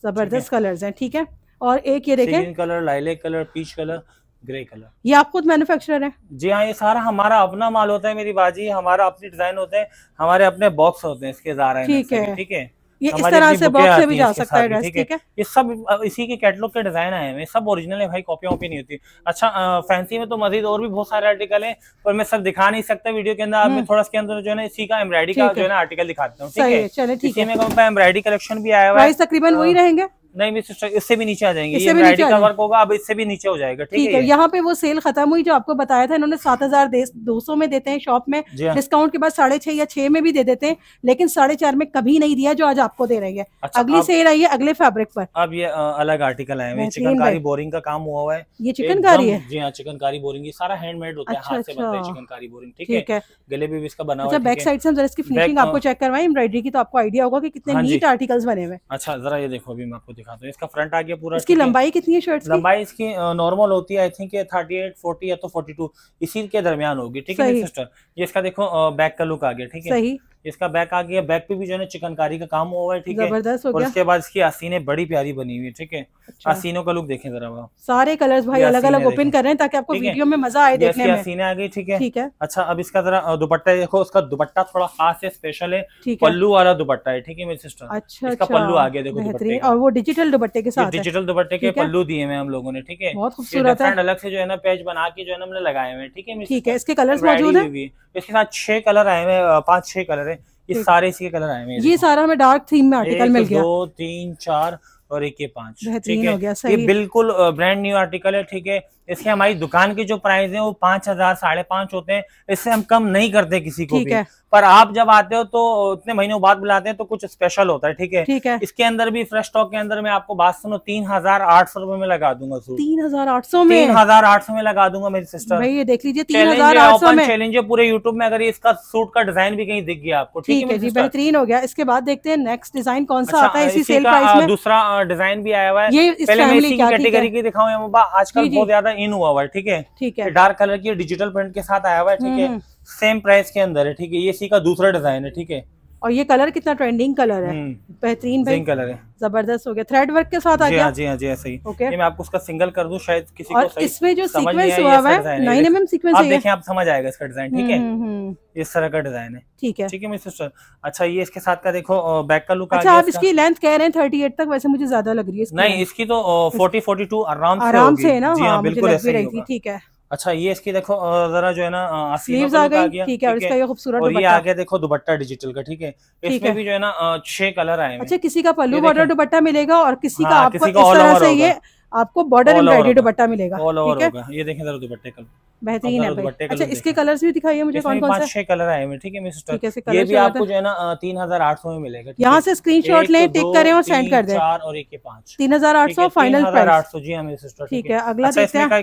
जबरदस्त कलर्स हैं ठीक है और एक ये देखें colour lilac colour peach colour grey colour ये आप खुद मैन्युफैक्चरर हैं जी हाँ ये सारा हमारा अपना माल होता है मेरी बाजी हमारा अपनी डिजाइन होते हैं हमारे अपने बॉक्स होते हैं इसके ठीक है ठीक है ये इस तरह से बॉक्स से भी जा सकता है ड्रेस ठीक है ये सब इसी के कैटलॉग के डिजाइन आए हैं सब ओरिजिनल है भाई कॉपियां वॉपी नहीं होती अच्छा फैंसी में तो मजीद और भी बहुत सारे आर्टिकल है पर मैं सब दिखा नहीं सकता वीडियो के अंदर आप हम्म। थोड़ा इसके अंदर जो है इसी का एम्ब्रॉयडरी का जो है आर्टिकल दिखाता हूँ ठीक है एम्ब्रॉयडरी कलेक्शन भी आया हुआ है तकरीबन तो वही रहेंगे नहीं इससे भी नीचे आ जाएंगे इससे भी नीचे का वर्क होगा अब इससे भी नीचे हो जाएगा ठीक है यहाँ पे वो सेल खत्म हुई जो आपको बताया था इन्होंने सात हजार दो सौ में देते हैं शॉप में डिस्काउंट हाँ। के बाद साढ़े छह या छह में भी दे देते हैं लेकिन साढ़े चार में कभी नहीं दिया जो आज आपको दे रही है अच्छा, अगली सेल आई है अगले फेब्रिक पर अब ये अलग आर्टिकल है चिकनकारी बोरिंग का काम हुआ है ये चिकनकारी है जी हाँ चिकनकारी बोरिंग सारा हैंडमेड होता है अच्छा, अच्छा। चिकनकारी बोरिंग ठीक है गले भी इसका बना हुआ बैक अच्छा, साइड से इसकी फिनिशिंग आपको चेक करवाई एम्ब्रॉइडरी की तो आपको आइडिया होगा की कितने नीट हाँ आर्टिकल्स बने हुए अच्छा जरा ये देखो अभी मैं आपको दिखाता तो हूँ इसका फ्रंट आ गया पूरा इसकी लंबाई कितनी है शर्ट लंबाई इसकी नॉर्मल होती है I think thirty eight forty या तो फोर्टी टू इसी के दरमियान होगी ठीक है सिस्टर ये इसका देखो बैक का लुक आ गया ठीक है इसका बैक आ गया बैक पे भी जो है चिकनकारी का काम हुआ है ठीक है जबरदस्त उसके बाद इसकी आसीने बड़ी प्यारी बनी हुई है ठीक है अच्छा। आसीनों का लुक देखें जरा सारे कलर्स भाई अलग अलग ओपन कर रहे हैं ताकि आपको वीडियो में मजा आए देखने में आसीने आ गई ठीक है ठीक है अच्छा अब इसका जरा दुपट्टा देखो उसका दुपट्टा थोड़ा खास है स्पेशल है पल्लू वाला दुपट्टा है ठीक है मेरी सिस्टर अच्छा इसका अच्छा। पल्लू आ गया देखो और वो डिजिटल दुपट्टे के साथ डिजिटल दुपट्टे के पल्लू दिए हुए हम लोगों ने ठीक है बहुत खूबसूरत है अलग से जो है ना पेज बना के जो है ना हमने लगाए हुए ठीक है ठीक है इसके कलर मौजूद है इसके साथ छह कलर आए हुए पांच छह कलर है ये सारे इसके कलर आए हैं ये सारा हमें डार्क थीम में आर्टिकल मिल गया दो तीन चार और एक ये पांच ठीक हो गया ये बिल्कुल ब्रांड न्यू आर्टिकल है ठीक है इसके हमारी दुकान के जो प्राइस है वो पांच हजार साढ़े पांच होते हैं इससे हम कम नहीं करते किसी को भी पर आप जब आते हो तो इतने महीनों बाद बुलाते हैं तो कुछ स्पेशल होता है ठीक है ठीक है इसके अंदर भी फ्रेश स्टॉक के अंदर मैं आपको बात सुनो तीन हजार आठ सौ रूपये में लगा दूंगा तीन हजार आठ सौ में तीन हजार आठ सौ में लगा दूंगा मेरी सिस्टर ये देख लीजिए तीन हजार आठ सौ में चैलेंज है पूरे यूट्यूब में अगर इसका सूट का डिजाइन भी कहीं दिख गया आपको ठीक है जी बेहतरीन हो गया इसके बाद देखते हैं नेक्स्ट डिजाइन कौन सा अच्छा, आता है इसी सेल प्राइस में दूसरा डिजाइन भी आया हुआ है पहले मैं कैटेगरी की आजकल बहुत ज्यादा इन हुआ हुआ है ठीक है ठीक है डार्क कलर की डिजिटल प्रिंट के साथ आया हुआ है ठीक है सेम हम्म, प्राइस हम्म। के अंदर है ठीक है ये इसी का दूसरा डिजाइन है ठीक है और ये कलर कितना ट्रेंडिंग कलर है हम्म। बेहतरीन कलर है जबरदस्त हो गया थ्रेड वर्क के साथ आ गया हाँ, जी हाँ जी ऐसा ही ओके मैं आपको उसका सिंगल कर दूं शायद किसी और को इसमें जो सीक्वेंस हुआ है नाइन एम सीक्वेंस आप देखें आप समझ आएगा इसका डिजाइन ठीक है हम्म, हम्म। इस तरह का डिजाइन है ठीक है ठीक है मेरी सिस्टर अच्छा ये इसके साथ का देखो बैक का लुक अच्छा आप इसकी लेंथ कह रहे हैं थर्टी एट तक वैसे मुझे ज्यादा लग रही है नहीं इसकी तो फोर्टी फोर्टी टू आराम आराम से है ना हाँ, हाँ, बिल्कुल ठीक है अच्छा ये इसकी देखो जरा जो है ना स्लीव्स आ गई ठीक है और इसका ये खूबसूरत और ये आगे देखो दुपट्टा डिजिटल का ठीक है इसमें भी जो है ना छह कलर आए अच्छा किसी का पल्लू बॉर्डर दुपट्टा मिलेगा और किसी का हाँ, आपको इस तरह से ये आपको बॉर्डर एम्ब्रॉइडरी दुपट्टा मिलेगा ठीक है ये देखें जरा दुपट्टे कलर बेहतरीन है भाई अच्छा इसके कलर्स भी दिखाइए मुझे कौन कौन से कलर आए हुए ठीक है मिस्टर ठीक है ये भी आपको जो है ना तीन हजार आठ सौ में मिलेगा यहाँ से स्क्रीनशॉट लें टिक करें और सेंड कर दें चार और एक के पाँच तीन हजार आठ सौ फाइनल आठ सौ जी हमें सिस्टर ठीक है अगला अच्छा,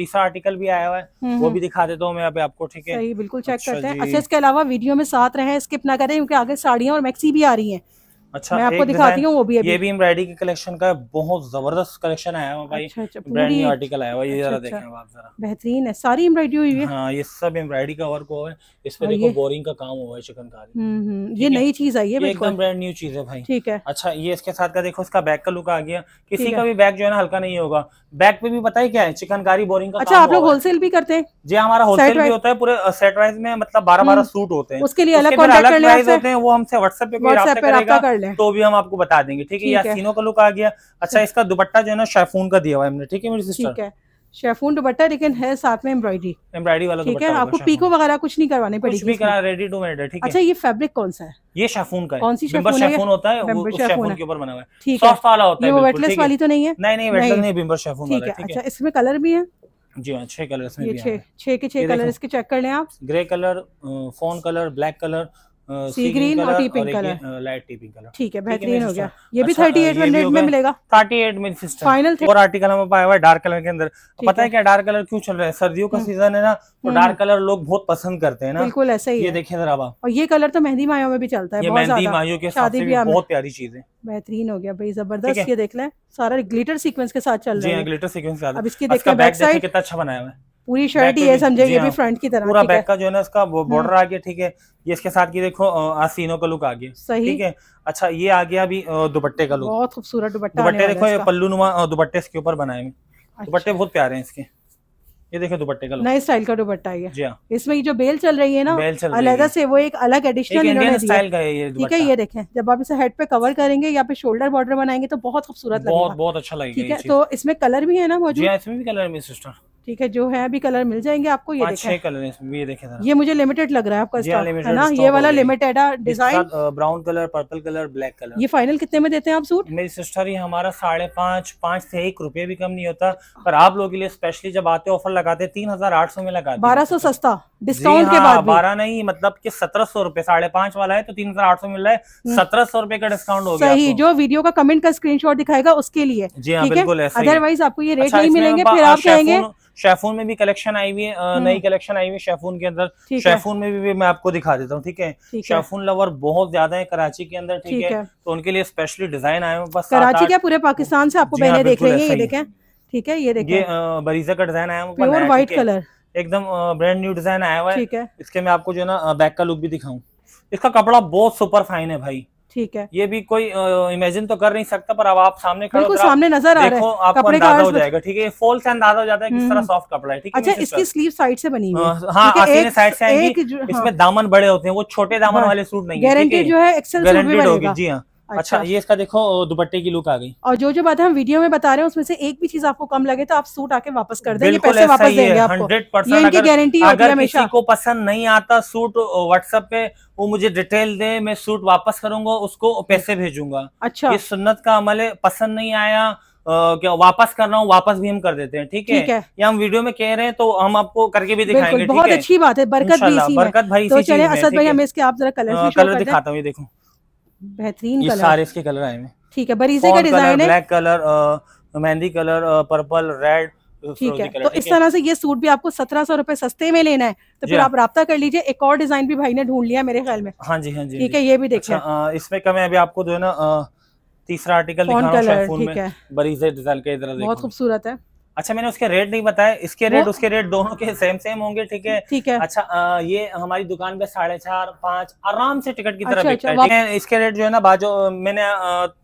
तीसरा आर्टिकल भी आया हुआ है हम्म, वो भी हम्म। दिखा देता हूँ मैं अभी आपको ठीक है बिल्कुल चेक अच्छा करते हैं अच्छा इसके अलावा वीडियो में साथ रहे स्किप ना करें क्योंकि आगे साड़ियाँ और मैक्सी भी आ रही है अच्छा मैं आपको दिखाती हूँ वो भी अभी। ये भी एम्ब्रॉयडरी के कलेक्शन का बहुत जबरदस्त कलेक्शन आया हुआ भाई ब्रांड न्यू आर्टिकल आया हुआ ये अच्छा, जरा अच्छा। देखें आप जरा बेहतरीन है सारी एम्ब्रॉयडरी हुई है हाँ ये सब एम्ब्रॉयडरी का वर्क हुआ है इस पर देखो बोरिंग का काम हुआ है चिकनकारी हम्म, हम्म, ये नई चीज आई है एकदम ब्रांड न्यू चीज है भाई ठीक है अच्छा ये इसके साथ का देखो इसका बैक का लुक आ गया किसी का भी बैक जो है ना हल्का नहीं होगा बैक पे भी पता ही क्या है चिकनकारी बोरिंग का अच्छा आप लोग होलसेल भी करते हैं जी हमारा होलसेल भी होता है पूरे सेट वाइज में मतलब बारह बारह सूट हम्म। होते हैं उसके लिए अलग अलग प्राइस होते हैं वो हमसे व्हाट्सएप पे कर है तो भी हम आपको बता देंगे ठीक है यासीनों का लुक आ गया अच्छा इसका दुपट्टा जो है ना शेफून का दिया हुआ हमने ठीक है मेरी सिस्टर ठीक है शेफून दुपट्टा लेकिन है साथ में एम्ब्रॉयडरी एम्ब्रॉयडरी वाला ठीक है आपको पीको वगैरह कुछ नहीं करवाने पड़ेगी कुछ भी करा रेडी टू मेड है ठीक है अच्छा ये फैब्रिक कौन सा है ये शेफून का कौन सी शेफून, होता है वो शेफून के ऊपर बना हुआ है ठीक है सॉफ्ट वाला होता है वेटलेस वाली तो नहीं है नहीं नहीं वेटलेस नहीं बिम्बर शेफून वाला ठीक है अच्छा इसमें कलर भी है जी हाँ छह कलर छह के छह कलर इसके चेक कर लें आप grey colour fawn colour black colour sea green और tea colour light tea colour ठीक है बेहतरीन हो गया ये भी थर्टी एट हंड्रेड में मिलेगा थर्टी एट में फाइनल और आर्टिकल हमें पाया हुआ है डार्क कलर के अंदर पता है क्या डार्क कलर क्यों चल रहा है सर्दियों का सीजन हम्म। है ना तो डार्क हम्म। कलर लोग बहुत पसंद करते हैं ना बिल्कुल ऐसा ही ये देखिए जरा और ये कलर तो मेहंदी मायों में भी चलता है मेहंदी मायों के शादी भी बहुत प्यारी चीज है बेहतरीन हो गया भाई जबरदस्त ये देख लें सारा ग्लिटर सीक्वेंस के साथ चल रहा है ग्लिटर सीक्वेंस अब इसके देखते हैं बैक साइड कितना अच्छा बनाया हुआ है पूरी शर्ट ये समझे ये भी फ्रंट की तरह पूरा बैक का जो है ना इसका बॉर्डर आ गया ठीक है ये इसके साथ की देखो आसीनों का लुक आ गया सही ठीक है अच्छा ये आ गया अभी दुपट्टे का लुक बहुत खूबसूरत दुपट्टा दुपट्टे देखो ये पल्लू नुमा दुपट्टे इसके ऊपर बनाए हुए अच्छा। दुपट्टे बहुत प्यारे हैं इसके ये देखो दुपट्टे का नए स्टाइल का दुपट्टा है हाँ। इसमें जो बेल चल रही है ना बेल अलहदा से वो एक अलग एडिशनल स्टाइल का है ये ठीक है ये देखें जब आप इसे हेड पे कवर करेंगे या फिर शोल्डर बॉर्डर बनाएंगे तो बहुत खूबसूरत बहुत बहुत अच्छा लगेगा ठीक है तो इसमें कलर भी है ना मौजूद हाँ, इसमें भी कलर है सिस्टर ठीक है जो है अभी कलर मिल जाएंगे आपको ये देखें कलर ये देखें ये मुझे लिमिटेड लग रहा है आपका स्टॉक हाँ, है ना ये वाला लिमिटेड है design brown colour purple colour black colour ये फाइनल कितने में देते हैं आप सूट मेरी सिस्टर ये हमारा साढ़े पाँच पाँच से एक रुपये भी कम नहीं होता पर आप लोग के लिए स्पेशली जब आते ऑफर लगाते तीन हजार आठ सौ में लगाते बारह सौ सस्ता डिस्काउंट के हाँ, बाद बारह नहीं मतलब कि सत्रह सौ रूपये साढ़े पांच वाला है तो तीन हजार आठ सौ मिल रहा है हम्म। सत्रह सौ रूपये का डिस्काउंट होगा सही तो। जो वीडियो का कमेंट का स्क्रीनशॉट दिखाएगा उसके लिए जी हाँ बिल्कुल अदरवाइज आपको ये रेट अच्छा, नहीं मिलेंगे फिर हाँ, आप कहेंगे शेफून में भी कलेक्शन आई हुई है हम्म। नई कलेक्शन आई हुई शेफून के अंदर शेफून में भी, भी मैं आपको दिखा देता हूँ ठीक है शेफून लवर बहुत ज्यादा है कराची के अंदर ठीक है तो उनके लिए स्पेशली डिजाइन आए हुए बस कराची क्या पूरे पाकिस्तान से आपको बहने हाँ, देख रहे हैं ये देखें ठीक है ये देखिए बरीजा का डिजाइन आया प्योर व्हाइट कलर एकदम ब्रांड न्यू डिजाइन आया हुआ है ठीक है इसके मैं आपको जो है ना बैक का लुक भी दिखाऊं इसका कपड़ा बहुत सुपर फाइन है भाई ठीक है ये भी कोई इमेजिन तो कर नहीं सकता पर अब आप सामने हो सामने नजर आ रहा है आपको अंदाजा हो जाएगा ठीक है फोल से अंदाजा हो जाता है किस तरह सॉफ्ट हम्म। कपड़ा है ठीक है अच्छा इसकी स्लीव साइड से बनी हुई है हाँ, हाँ, साइड से आएगी हाँ। इसमें दामन बड़े होते हैं वो छोटे दामन वाले सूट नहीं है गारंटी जो है एक्सेल जी हाँ अच्छा, अच्छा ये इसका देखो दुपट्टे की लुक आ गई और जो जो बात हम वीडियो में बता रहे हैं उसमें से एक भी चीज आपको कम लगे तो आप सूट आके वापस कर देंगे पैसे वापस देंगे हंड्रेड परसेंट गारंटी अगर किसी को पसंद नहीं आता सूट व्हाट्सएप पे वो मुझे डिटेल दे मैं सूट वापस करूंगा उसको पैसे भेजूंगा अच्छा ये सुन्नत का अमल है पसंद नहीं आया Uh, क्या वापस कर रहा हूँ वापस भी हम कर देते हैं ठीक है, या हम वीडियो में कह रहे हैं तो हम आपको करके भी दिखाएंगे बहुत अच्छी बात है बरकत भी इसी बरकत भाई तो चले असद भाई हमें इसके आप जरा हाँ, कलर कलर दिखाता हूँ ये देखो बेहतरीन ये सारे इसके कलर आए हैं ठीक है बरीजे का डिजाइन है ब्लैक कलर मेहंदी कलर पर्पल रेड ठीक है तो इस तरह से ये सूट भी आपको सत्रह सौ रूपए सस्ते में लेना है तो फिर हाँ। आप रहा कर लीजिए एक और डिजाइन भी भाई ने ढूंढ लिया मेरे ख्याल में हाँ जी हाँ जी हाँ ठीक है ये भी देखिए अच्छा, इसमें कम है अभी आपको जो है ना तीसरा आर्टिकल दिखा रहा बरीजे डिजाइन बहुत खूबसूरत है अच्छा मैंने उसके रेट नहीं बताया इसके रेट उसके रेट दोनों के सेम सेम होंगे ठीक है ठीक है अच्छा आ, ये हमारी दुकान पे साढ़े चार पाँच आराम से टिकट की तरफ अच्छा, अच्छा, इसके रेट जो है ना बाजो मैंने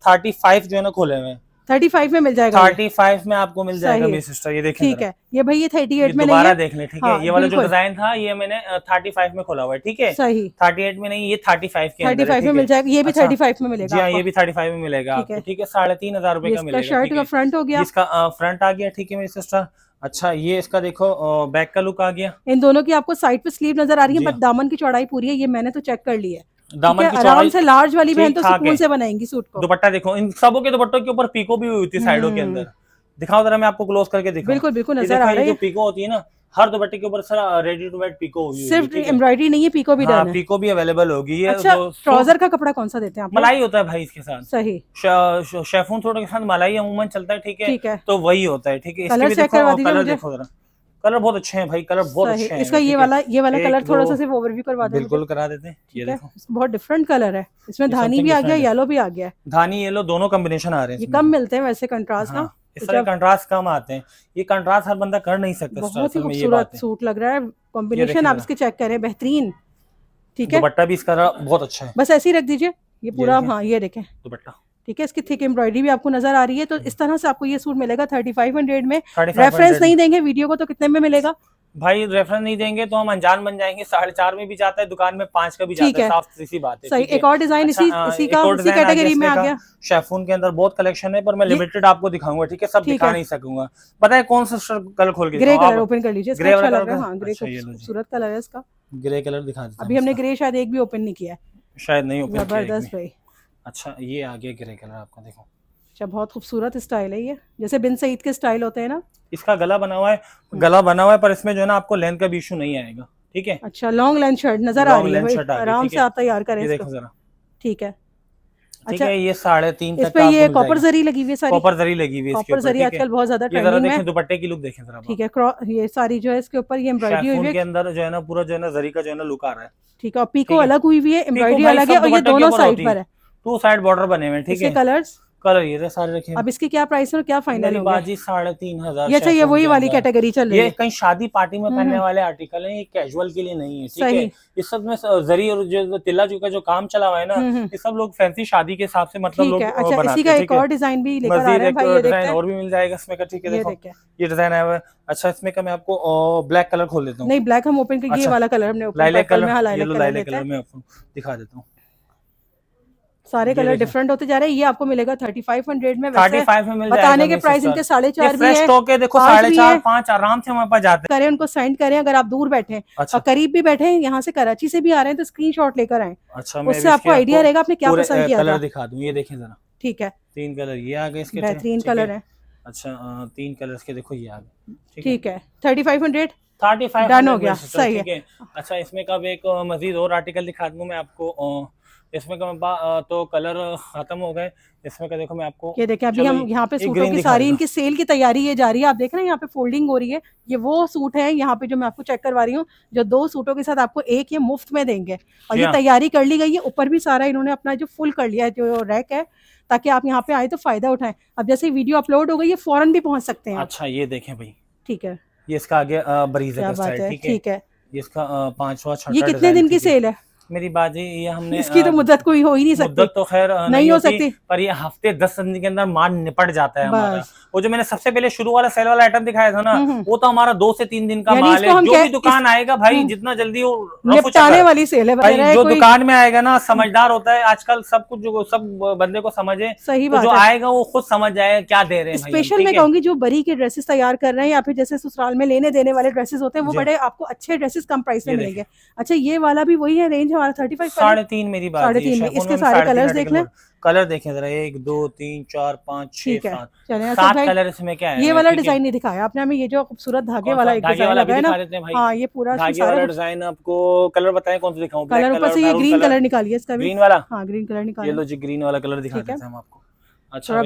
थर्टी फाइव जो है ना खोले हुए थर्टी फाइव में मिल जाएगा थर्टी फाइव में आपको मिल जाएगा मेरी सिस्टर ये देखिए ठीक है ये भाई ये थर्टी एट में दोबारा देख ले ठीक है हाँ, ये वाला जो डिजाइन था ये मैंने थर्टी फाइव में खोला हुआ है ठीक है सही थर्टी एट में नहीं ये थर्टी फाइव के थर्टी फाइव में मिल जाएगा ये अच्छा। हाँ, भी थर्टी फाइव में मिलेगा ये भी थर्टी फाइव में मिलेगा ठीक है साढ़े तीन हजार रुपए का मिलेगा शर्ट का फ्रंट हो गया इसका फ्रंट आ गया ठीक है मेरी सिस्टर अच्छा ये इसका देखो बैक का लुक आ गया इन दोनों की आपको साइड पे स्लीव नजर आ रही है बट हाँ। दामन की चौड़ाई पूरी है ये मैंने तो चेक कर ली है दामन की आराम से लार्ज वाली बहन तो सुकून से बनाएंगी सूट को दुपट्टा देखो इन सबों के दुपट्टों के ऊपर पीको भी हुई थी साइडों के अंदर हम्म। दिखाओ जरा मैं आपको क्लोज करके दिखाऊं बिल्कुल बिल्कुल नजर आ रही है पीको होती है ना हर दुपट्टे के ऊपर सर रेडी टू वेट पीको हुई सिर्फ एम्ब्रॉयडरी नहीं है पीको भी हाँ, पीको भी अवेलेबल होगी अच्छा, ट्राउजर का कपड़ा कौन सा देते हैं आप मलाई होता है भाई इसके साथ सही शेफून थोड़ा के साथ मलाई अमूमन चलता है ठीक है तो वही होता है ठीक है कलर चेक करवा दीजिए मुझे कलर बहुत अच्छे हैं भाई कलर बहुत अच्छे हैं इसका ये वाला ये वाला कलर थोड़ा सा सिर्फ ओवरव्यू करवा दे बिल्कुल करा देते हैं ये देखो बहुत डिफरेंट कलर है इसमें धानी भी आ गया येलो भी आ गया है धानी येलो दोनों कॉम्बिनेशन आ रहे हैं कम मिलते हैं वैसे कंट्रास्ट का हाँ, तो इस तरह कंट्रास्ट कम आते हैं ये कंट्रास्ट हर बंदा कर नहीं सकता बहुत ही खूबसूरत सूट लग रहा है कॉम्बिनेशन आप इसके चेक करें बेहतरीन ठीक है दुपट्टा भी इसका बहुत अच्छा है बस ऐसे ही रख दीजिए ये पूरा हाँ ये देखें दुपट्टा ठीक है इसकी थिक एम्ब्रॉयडरी भी आपको नजर आ रही है तो इस तरह से आपको ये सूट मिलेगा थर्टी फाइव हंड्रेड में रेफरेंस नहीं देंगे वीडियो को तो कितने में मिलेगा भाई रेफरेंस नहीं देंगे तो हम अनजान बन जाएंगे साढ़े चार में भी जाता है दुकान में पांच का भी जाता है साफ इसी बात है सही एक और डिजाइन इसी अच्छा, इसी हाँ, का इसी कैटेगरी में आ गया शेफून के अंदर बहुत कलेक्शन है पर मैं लिमिटेड आपको दिखाऊंगा ठीक है सब दिखा नहीं सकूंगा पता है कौन सा कल खोल के ग्रे कलर ओपन कर लीजिए अच्छा ग्रे हाँ, अच्छा, खूबसूरत कलर है इसका ग्रे कलर दिखा अभी हमने ग्रे शायद एक भी ओपन नहीं किया शायद नहीं ओपन जबरदस्त भाई अच्छा ये आ गया ग्रे कलर आपका देखो अच्छा बहुत खूबसूरत स्टाइल है ये जैसे बिन सईद के स्टाइल होते हैं ना इसका गला बना हुआ है गला बना हुआ है पर इसमें जो है ना आपको लेंथ का भी इशू नहीं आएगा ठीक है अच्छा लॉन्ग लेंथ शर्ट नजर आ रही है आराम से आप तैयार करें देखो जरा ठीक है अच्छा ये साढ़े तीन इस पे ये कॉपर जरी लगी हुई है सारी कॉपर जरी लगी हुई है कॉपर जरी आजकल बहुत ज्यादा ट्रेंडिंग में दुपट्टे की लुक देखें जरा ठीक है ये सारी जो है इसके ऊपर ये एम्ब्रॉयडरी अच्छा, हुई है अंदर जो है ना पूरा जो है ना जरी का जो है ना लुक आ रहा है ठीक है और पीको अलग हुई हुई है एम्ब्रॉयडरी अलग है और ये दोनों साइड पर है टू साइड बॉर्डर बने हुए ठीक है कलर्स कलर ये सारे रखे अब इसकी क्या प्राइस है और क्या फाइनल बाजी साढ़े तीन हजार ये अच्छा, ये वही वाली कैटेगरी चल रही है कहीं शादी पार्टी में हम्म, पहनने हम्म। वाले आर्टिकल हैं ये कैजुअल के लिए नहीं है ठीक है इस सब में जरी और जो तिल्ला जो का जो काम चला हुआ है ना हम्म, ये सब लोग फैंसी शादी के हिसाब से मतलब लोग डिजाइन अच्छा, भी डिजाइन और भी मिल जाएगा इसमें ठीक है ये डिजाइन है अच्छा इसमें का मैं आपको ब्लैक कलर खोल देता हूँ नहीं ब्लैक हम ओपन कर अच्छा। वाला कलर हमने हाँ, दिखा देता हूँ सारे कलर डिफरेंट होते जा रहे हैं ये आपको मिलेगा थर्टी फाइव हंड्रेड में थर्टी फाइव में बताने के प्राइस इनके तो साढ़े चार भी है देखो साढ़े चार पाँच आराम से हमारे पास जाते करें उनको सेंड करें अगर आप दूर बैठे अच्छा। और करीब भी बैठे यहाँ से कराची से भी आ रहे हैं तो स्क्रीन लेकर आए अच्छा उससे आपको आइडिया रहेगा आपने क्या पसंद किया कलर दिखा दू ये देखें जरा ठीक है तीन कलर ये आ गए इसके बेहतरीन कलर है अच्छा तीन कलर के देखो ये आ गए ठीक है thirty five hundred thirty five done हो गया सही है अच्छा इसमें कब एक मजीद और आर्टिकल दिखा दूँ मैं आपको इसमें तो कलर खत्म हो गए इसमें का देखो मैं आपको ये देखिए अभी हम यहाँ पे सूटों की सारी इनकी सेल की तैयारी ये जा रही है आप देख रहे हैं यहाँ पे फोल्डिंग हो रही है ये वो सूट है यहाँ पे जो मैं आपको चेक करवा रही हूँ जो दो सूटों के साथ आपको एक ये मुफ्त में देंगे और ये तैयारी कर ली गई है ऊपर भी सारा इन्होंने अपना जो फुल कर लिया है जो रैक है ताकि आप यहाँ पे आए तो फायदा उठाए अब जैसे वीडियो अपलोड हो गई है फॉरन भी पहुंच सकते हैं अच्छा ये देखे भाई ठीक है ये इसका आगे है ठीक है इसका पांचवा ये कितने दिन की सेल है मेरी बाजी ये हमने इसकी तो मुद्दत कोई हो ही नहीं सकती तो खैर नहीं, नहीं हो सकती पर ये हफ्ते दस दिन के अंदर माल निपट जाता है हमारा वो जो मैंने सबसे पहले शुरू वाला सेल वाला आइटम दिखाया था ना हम्म, हम्म। वो तो हमारा दो से तीन दिन का माल है जो भी दुकान आएगा भाई हम्म। जितना जल्दी वो निपटाने वाली सेल है भाई जो दुकान में आएगा ना समझदार होता है आजकल सब कुछ जो सब बंदे को समझे सही तो बात जो आएगा वो खुद समझ आए क्या दे रहे हैं स्पेशल मैं कहूंगी जो बरी के ड्रेसेस तैयार कर रहे हैं या फिर जैसे ससुराल में लेने देने वाले ड्रेसेस होते हैं वो बड़े आपको अच्छे ड्रेसेस कम प्राइस में मिलेंगे अच्छा ये वाला भी वही है रेंज हमारा थर्टी फाइव साढ़े तीन मेरी बात साढ़े तीन में इसके सारे कलर देख लें कलर देखें जरा एक दो तीन चार पाँच ठीक है चले कलर तो इसमें क्या है ये वाला डिजाइन नहीं दिखाया आपने हमें ये जो खूबसूरत धागे वाला एक डिजाइन लगाया ना हाँ ये पूरा डिजाइन आपको कलर बताए कौन सा दिखाऊं कलर ऊपर से ये ग्रीन कलर निकालिए इसका ग्रीन वाला हाँ ग्रीन कलर निकालिए ग्रीन वाला कलर दिखाया हैं हम आपको अच्छा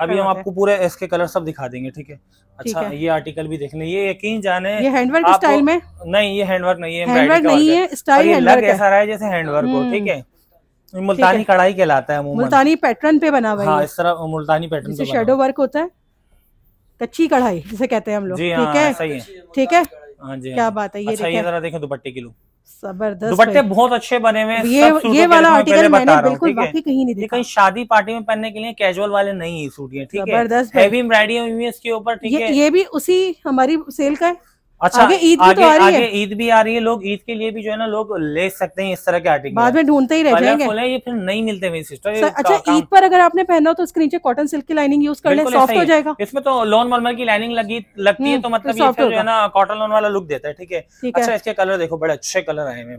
तो पूरे इसके कलर सब दिखा देंगे ठीक है अच्छा ये आर्टिकल भी ये यकीन जाने ये हैंडवर्क स्टाइल में नहीं ये हैंडवर्क नहीं है स्टाइल ऐसा रहा है जैसे हैंडवर्क हो ठीक है हम्म, मुल्तानी कढ़ाई कहलाता है मुल्तानी पैटर्न पे बना हुआ है हाँ, इस तरह मुल्तानी पैटर्न शेडो वर्क होता है कच्ची कढ़ाई जिसे कहते हैं हम लोग ठीक हाँ, है ठीक है हाँ जी हाँ क्या बात है ये अच्छा ये जरा देखें दुपट्टे की लुक जबरदस्त दुपट्टे बहुत अच्छे बने हुए ये ये वाला आर्टिकल मैंने बिल्कुल बाकी कहीं नहीं देखा कहीं शादी पार्टी में पहनने के लिए कैजुअल वाले नहीं सूट ये ठीक है जबरदस्त हैवी एम्ब्रॉयडरी हुई है इसके ऊपर ठीक है ये भी उसी हमारी सेल का है अच्छा आगे ईद भी तो आ रही है ईद भी आ रही है लोग ईद के लिए भी जो है ना लोग ले सकते हैं इस तरह के आर्टिकल बाद में ढूंढते ही रह जाएंगे ये फिर नहीं मिलते मेरी सिस्टर अच्छा ईद पर अगर आपने पहना हो तो इसके नीचे कॉटन सिल्क की लाइनिंग यूज कर ले सॉफ्ट हो जाएगा इसमें तो लोन मलमल की लाइनिंग लगी लगती है हम्म, तो मतलब तो जो है ना कॉटन लोन वाला लुक देता है ठीक है अच्छा इसके कलर देखो बड़े अच्छे कलर आए हैं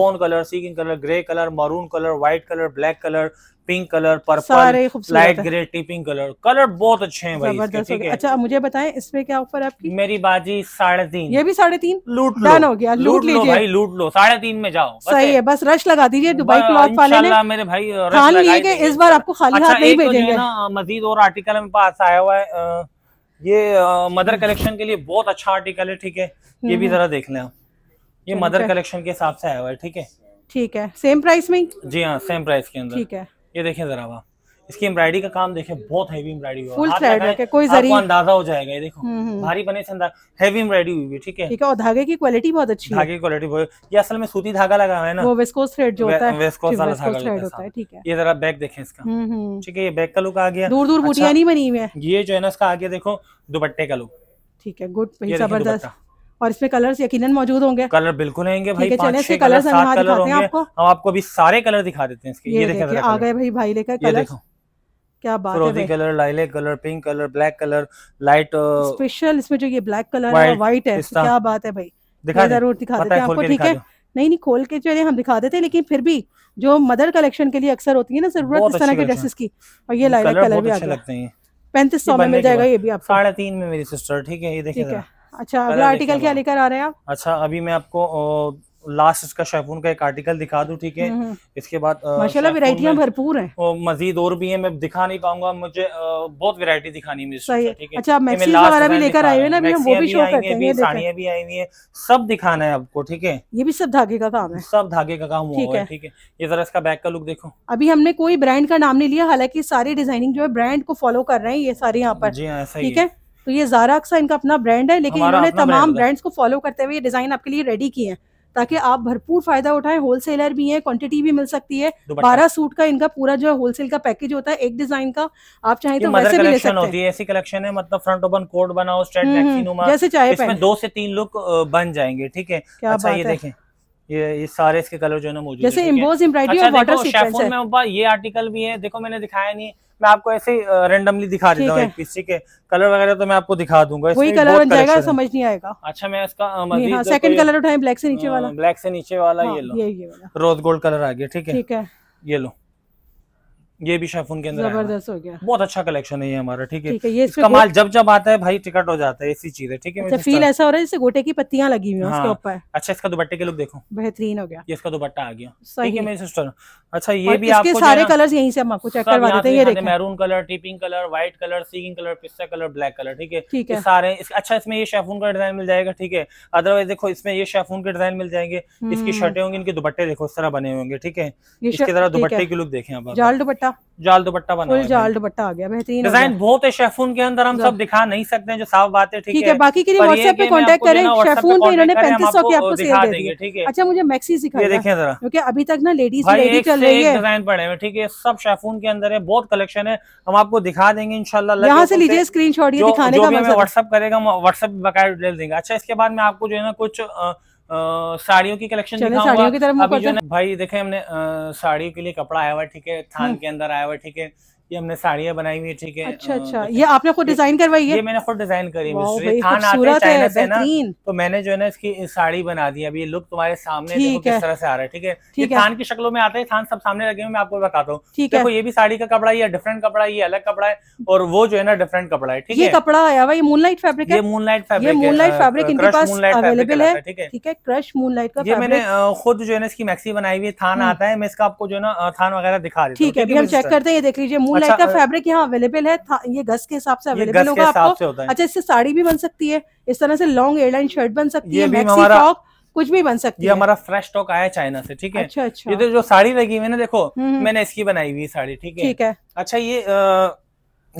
फोन कलर सीकिंग colour grey colour maroon colour white colour black colour pink colour purple light grey pink colour colour बहुत अच्छे हैं भाई ठीक है अच्छा मुझे बताएं इसमें क्या ऑफर है आपकी मेरी बाजी साढ़े तीन ये भी साढ़े तीन लूट लो हो गया लूट, लीजिए भाई लूट लो साढ़े तीन में जाओ सही है बस रश लगा दीजिए दुबई क्लॉथ वाले ने मेरे भाई खान लिए इस बार आपको खाली अच्छा, हाथ नहीं तो भेजेंगे मजीद और आर्टिकल हमारे पास आया हुआ है ये मदर कलेक्शन के लिए बहुत अच्छा आर्टिकल है ठीक है ये भी हम्म। जरा देख लें आप ये मदर कलेक्शन के हिसाब से आया हुआ है ठीक है ठीक है सेम प्राइस में जी हाँ सेम प्राइस के अंदर ठीक है ये देखें जरा वहाँ इसकी एम्ब्रॉयडरी का काम देखें बहुत हैवी एम्ब्रॉयडरी फुल थ्रेड है कोई जरी आपको अंदाजा हो जाएगा ये देखो हम्म, हम्म। भारी बने से हैवी एम्ब्रॉयडरी हुई है ठीक है ठीक है और धागे की क्वालिटी बहुत अच्छी धागे की क्वालिटी बहुत ये असल में सूती धागा लगा है ना वो थ्रेड जो होता है ठीक है ये जरा बैक देखे इसका हम्म, ठीक है ये बैक का लुक आ गया दूर दूर अच्छा। बुटिया नहीं बनी हुई है ये जो है ना इसका आगे देखो दुपट्टे का लुक ठीक है गुड जबरदस्त और इसमें कलर्स यकीनन मौजूद होंगे कलर बिल्कुल रहेंगे भाई चले इसके कलर्स हम दिखाते हैं आपको हम आपको अभी सारे कलर दिखा देते हैं इसके ये देखिए आ गए भाई भाई लेकर कलर क्या बात है कलर लाइले colour pink colour black colour light special इसमें जो ये ब्लैक कलर है व्हाइट है क्या बात है भाई दिखा जरूर दिखा देते हैं आपको ठीक है नहीं नहीं खोल के चले हम दिखा देते हैं लेकिन फिर भी जो मदर कलेक्शन के लिए अक्सर होती है ना जरूरत इस तरह के ड्रेसेस की और ये लाइला कलर भी आ गया पैंतीस सौ में मिल जाएगा ये भी आप साढ़े तीन में मेरी सिस्टर ठीक है ये देखिए अच्छा अगला आर्टिकल क्या लेकर आ रहे हैं आप अच्छा अभी मैं आपको लास्ट इसका शैफून का एक आर्टिकल दिखा दूं ठीक है हम्म, हम्म। इसके बाद माशाल्लाह वैरायटियां भरपूर हैं और मजीद और भी हैं मैं दिखा नहीं पाऊंगा मुझे बहुत वैरायटी दिखानी मुझे सही अच्छा वगैरह भी लेकर आए हुए ना अभी हम वो भी शो करते हैं ये साड़ियां भी आई हुई है सब दिखाना है आपको ठीक है ये भी सब धागे का काम है सब धागे का काम ठीक है ठीक है ये जरा इसका बैक का लुक देखो अभी हमने कोई ब्रांड का नाम नहीं लिया हालांकि सारी डिजाइनिंग जो है ब्रांड को फॉलो कर रहे हैं ये सारे यहाँ पर जी हाँ ठीक है तो ये जारा अक्सा इनका अपना ब्रांड है लेकिन इन्होंने तमाम ब्रांड्स को फॉलो करते हुए ये डिजाइन आपके लिए रेडी किए हैं ताकि आप भरपूर फायदा उठाएं होलसेलर भी हैं क्वांटिटी भी मिल सकती है बारह सूट का इनका पूरा जो है होलसेल का पैकेज होता है एक डिजाइन का आप चाहें तो वैसे भी ले सकते होती है ऐसी कलेक्शन है मतलब फ्रंट ओपन कोट बनाओ स्ट्रेट हम्म, हम्म, जैसे चाहे दो से तीन लुक बन जाएंगे ठीक है अच्छा ये देखें ये ये सारे इसके कलर जो है ना मौजूद जैसे इम्बोज इम्ब्राइडरी और वाटर सीक्वेंस है ये आर्टिकल भी है देखो मैंने दिखाया नहीं मैं आपको ऐसे रेंडमली दिखा देता हूँ पीस ठीक है कलर वगैरह तो मैं आपको दिखा दूंगा कोई कलर बन जाएगा समझ नहीं आएगा अच्छा मैं इसका सेकंड कलर उठाए ब्लैक से नीचे वाला ब्लैक से नीचे वाला ये हाँ, लो रोज गोल्ड कलर आ गया ठीक है ठीक है ये लो ये भी शेफून के अंदर जबरदस्त हो गया बहुत अच्छा कलेक्शन है ये हमारा ठीक है ये कमाल जब जब आता है भाई टिकट हो जाता है ऐसी चीज है ठीक है फील अच्छा, ऐसा हो रहा है जैसे गोटे की पत्तियां लगी हुई हैं हाँ, उसके ऊपर अच्छा इसका दुपट्टे के लुक देखो बेहतरीन हो गया ये इसका दुपट्टा आ गया ठीक है मेरी सिस्टर अच्छा ये भी आपको सारे कलर यही से हम आपको चेक करवा देते हैं ये देखिए मैरून कलर टीपिंग कलर व्हाइट कलर सीगिंग कलर पिस्ता कलर ब्लैक कलर ठीक है ठीक है सारे अच्छा इसमें ये शेफून का डिजाइन मिल जाएगा ठीक है अदरवाइज देखो इसमें ये शेफून के डिजाइन मिल जाएंगे इसकी हम्म। शर्टें होंगी इनके दुपट्टे देखो इस तरह बने होंगे ठीक है इसके तरह दुपट्टे की लुक देखें आप जाल दुपट्टा दुपट्टा जाल दुपट्टा बना फुल जाल दुपट्टा आ गया बेहतरीन डिजाइन बहुत है शेफून के अंदर हम सब दिखा नहीं सकते हैं जो साफ बात है ठीक है बाकी के लिए व्हाट्सएप पे कांटेक्ट करें शेफून पे इन्होंने पैंतीस सौ की आपको सेल दे ठीक है अच्छा मुझे मैक्सी सिखा देखिए जरा क्योंकि अभी तक ना लेडीज रेडी चल रही है डिजाइन पड़े हुए ठीक है सब शेफून के अंदर है बहुत कलेक्शन है हम आपको दिखा देंगे इनशाला यहाँ से लीजिए स्क्रीन शॉट ये दिखाने का व्हाट्सअप करेगा व्हाट्सएप बकाया डिटेल देंगे अच्छा इसके बाद में आपको जो है ना कुछ साड़ियों की कलेक्शन की तरफ अभी जो भाई देखे हमने साड़ियों के लिए कपड़ा आया हुआ ठीक है थान हम्म। के अंदर आया हुआ ठीक है ये हमने साड़ियाँ बनाई हुई है ठीक है अच्छा अच्छा तो ये आपने खुद डिजाइन करवाई है ये मैंने खुद डिजाइन करी मिस्ट्री थान आते हैं चाइना से ना तो मैंने जो है ना इसकी साड़ी बना दी अभी ये लुक तुम्हारे सामने देखो किस तरह से आ रहा है ठीक है ये थान की शक्लों में आता है थान सब सामने लगे हुए मैं आपको बताता हूँ देखो ये भी साड़ी का कपड़ा है डिफरेंट कपड़ा ये अलग कपड़ा है और वो जो है ना डिफरेंट कपड़ा है ठीक है कपड़ा आया हुआ मून मूनलाइट फेब्रिक है moonlight fabric moon moonlight fabric इनके पास अवेलेबल है ठीक है ठीक है क्रश मूनलाइट का ये मैंने खुद जो है ना इसकी मैक्सी बनाई हुई थान हम्म। आता है मैं इसका आपको जो है ना थान वगैरह दिखा रही ठीक है अभी हम चेक करते हैं देख लीजिए मून लाइट अच्छा, का फैब्रिक यहाँ अवेलेबल है ये गस के हिसाब से अवेलेबल होगा आपको अच्छा इससे साड़ी भी बन सकती है इस तरह से लॉन्ग एयरलाइन शर्ट बन सकती है मैक्सी कुछ भी बन सकती ये है हमारा फ्रेश स्टॉक आया चाइना से ठीक है अच्छा अच्छा ये तो जो साड़ी लगी हुई है ना देखो हम्म, हम्म। मैंने इसकी बनाई हुई साड़ी ठीक है ठीक है अच्छा ये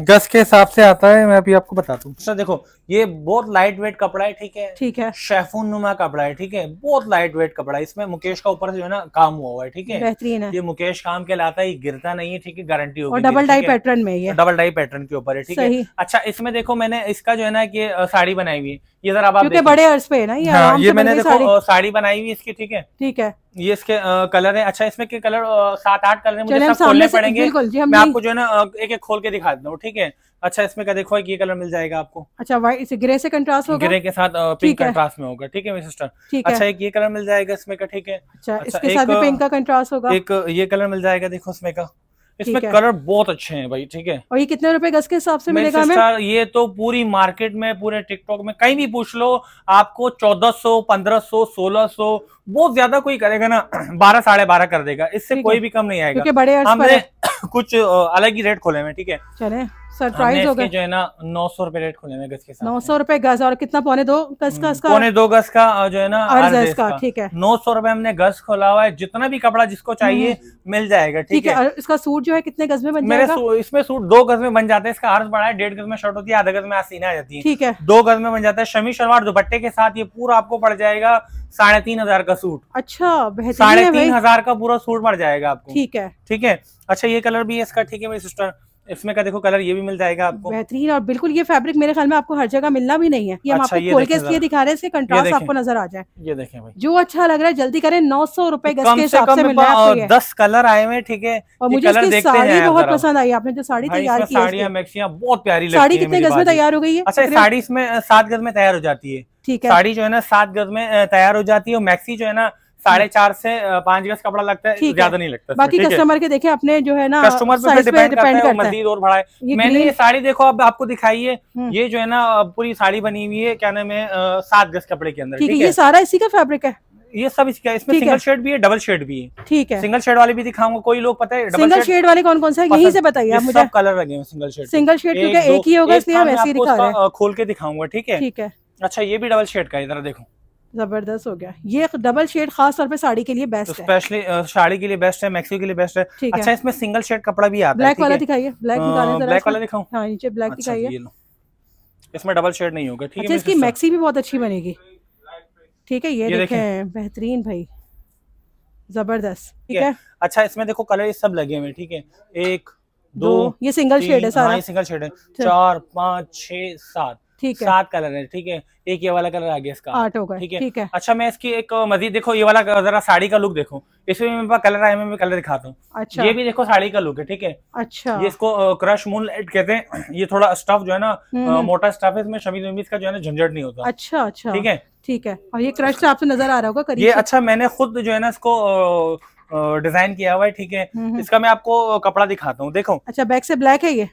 गस के हिसाब से आता है मैं अभी आपको बताता हूँ अच्छा देखो ये बहुत लाइट वेट कपड़ा है ठीक है ठीक है शेफून नुमा कपड़ा है ठीक है बहुत लाइट वेट कपड़ा है इसमें मुकेश का ऊपर से जो है ना काम हुआ हुआ है ठीक है बेहतरीन है ये मुकेश काम के लाता है गिरता नहीं है ठीक है गारंटी होगी डबल डाई पैटर्न में ये डबल डाई पैटर्न के ऊपर है ठीक है अच्छा इसमें देखो मैंने इसका जो है ना ये साड़ी बनाई हुई है ये जरा आप बड़े अर्ज पे है ना ये हाँ, मैंने देखो साड़ी बनाई हुई इसकी ठीक है ठीक है ये इसके आ, कलर है अच्छा इसमें के कलर सात आठ कलर है मुझे सब खोलने पड़ेंगे मैं आपको जो है ना एक एक खोल के दिखा देता हूँ ठीक है अच्छा इसमें का देखो ये कलर मिल जाएगा आपको अच्छा व्हाइट ग्रे से कंट्रास्ट होगा ग्रे के साथ पिंक कंट्रास्ट में होगा ठीक है मेरी सिस्टर अच्छा एक ये कलर मिल जाएगा इसमें का ठीक है अच्छा, अच्छा इसके साथ पिंक का कंट्रास्ट होगा एक ये कलर मिल जाएगा देखो इसमें का इसमें कलर बहुत अच्छे हैं भाई ठीक है और ये कितने रुपए गज के हिसाब से मिलेगा हमें ये तो पूरी मार्केट में पूरे टिकटॉक में कहीं भी पूछ लो आपको 1400 1500 1600 बहुत ज्यादा कोई करेगा ना बारह साढ़े बारह कर देगा इससे कोई भी कम नहीं आएगा बड़े हमने कुछ अलग ही रेट खोले हुए ठीक है चले सरप्राइज हो गए जो है ना नौ सौ रूपए रेट खुले गज के साथ नौ सौ रूपए गज और कितना पौने दो गज का हम्म, इसका पौने दो गज का जो है ना अर्ज का ठीक है नौ सौ रुपए हमने गज खोला हुआ है जितना भी कपड़ा जिसको हम्म। चाहिए मिल जाएगा ठीक है इसका सूट जो है कितने गज में बन जाएगा इसमें सूट दो गज में बन जाते हैं इसका अर्ज बड़ा है डेढ़ गज में शर्ट होती है आधा गज में आसीना आ जाती है ठीक है दो गज में बन जाता है शमी शलवार दुपट्टे के साथ ये पूरा आपको पड़ जाएगा साढ़े तीन हजार का सूट अच्छा साढ़े तीन हजार का पूरा सूट पड़ जाएगा आपको ठीक है ठीक है अच्छा ये कलर भी है इसका ठीक है मेरी सिस्टर इसमें का देखो कलर ये भी मिल जाएगा आपको बेहतरीन और बिल्कुल ये फैब्रिक मेरे ख्याल में आपको हर जगह मिलना भी नहीं है ये हम अच्छा, आपको खोल के इसलिए दिखा रहे हैं इसके कंट्रास्ट आपको नजर आ जाए ये देखें भाई जो अच्छा लग रहा है जल्दी करें नौ सौ रूपए गज के हिसाब से मिल रहा है दस कलर आए हुए ठीक है और मुझे साड़ी बहुत पसंद आई आपने जो साड़ी तैयार की साड़ियाँ मैक्सियाँ बहुत प्यारी साड़ी कितने गज में तैयार हो गई है अच्छा साड़ी इसमें सात गज में तैयार हो जाती है ठीक है साड़ी जो है ना सात गज में तैयार हो जाती है और मैक्सी जो है ना साढ़े चार से पांच गज कपड़ा लगता है ज्यादा नहीं लगता बाकी कस्टमर के देखे अपने जो है ना कस्टमर डिपेंड है मजीद और बढ़ाए मैंने ये साड़ी देखो अब आपको दिखाई है हम्म। ये जो है ना पूरी साड़ी बनी हुई है क्या नाम है सात गज कपड़े के अंदर ये सारा इसी का फेब्रिक है ये सब इसका इसमें सिंगल शेड भी है डबल शेड भी है ठीक है सिंगल शेड वाले भी दिखाऊंगा कोई लोग पता है सिंगल शेड वाले कौन कौन सा यही से बताइए आप मुझे कलर लगे हैं सिंगल शेड सिंगल शेड क्योंकि एक ही होगा इसलिए हम ऐसे ही दिखा रहे हैं खोल के दिखाऊंगा ठीक है ठीक है अच्छा ये भी डबल शेड का इधर देखो जबरदस्त हो गया ये डबल शेड खास तौर पे साड़ी के लिए बेस्ट तो स्पेशली साड़ी के लिए बेस्ट है मैक्सी के लिए बेस्ट है ठीक अच्छा है इसमें सिंगल शेड कपड़ा भी आता ब्लैक वाला दिखाइए ब्लैक ब्लैक वाला दिखाऊं हाँ नीचे ब्लैक अच्छा, दिखाइए इसमें डबल शेड नहीं होगा ठीक है अच्छा, इसकी मैक्सी भी बहुत अच्छी बनेगी ठीक है ये देखे बेहतरीन भाई जबरदस्त ठीक है अच्छा इसमें देखो कलर सब लगे हुए ठीक है एक दो ये सिंगल शेड है सारा सिंगल हाँ, शेड है चार पाँच छह सात ठीक है सात कलर है ठीक है एक ये वाला कलर आ गया इसका आठ होगा ठीक है ठीक है अच्छा मैं इसकी एक मजीद देखो ये वाला जरा साड़ी का लुक देखो इसमें मेरे पास कलर आया मैं कलर दिखाता हूँ अच्छा ये भी देखो साड़ी का लुक है ठीक है अच्छा ये इसको क्रश मून लाइट कहते हैं ये थोड़ा स्टफ जो है ना हम्म, हम्म। मोटा स्टफ है इसमें शमीज वमीज का जो है ना झंझट नहीं होता अच्छा अच्छा ठीक है ठीक है और ये क्रश तो आपसे नजर आ रहा होगा ये अच्छा मैंने खुद जो है ना इसको डिजाइन किया हुआ है ठीक है हम्म, इसका मैं आपको कपड़ा दिखाता हूँ देखो अच्छा बैक से ब्लैक है ये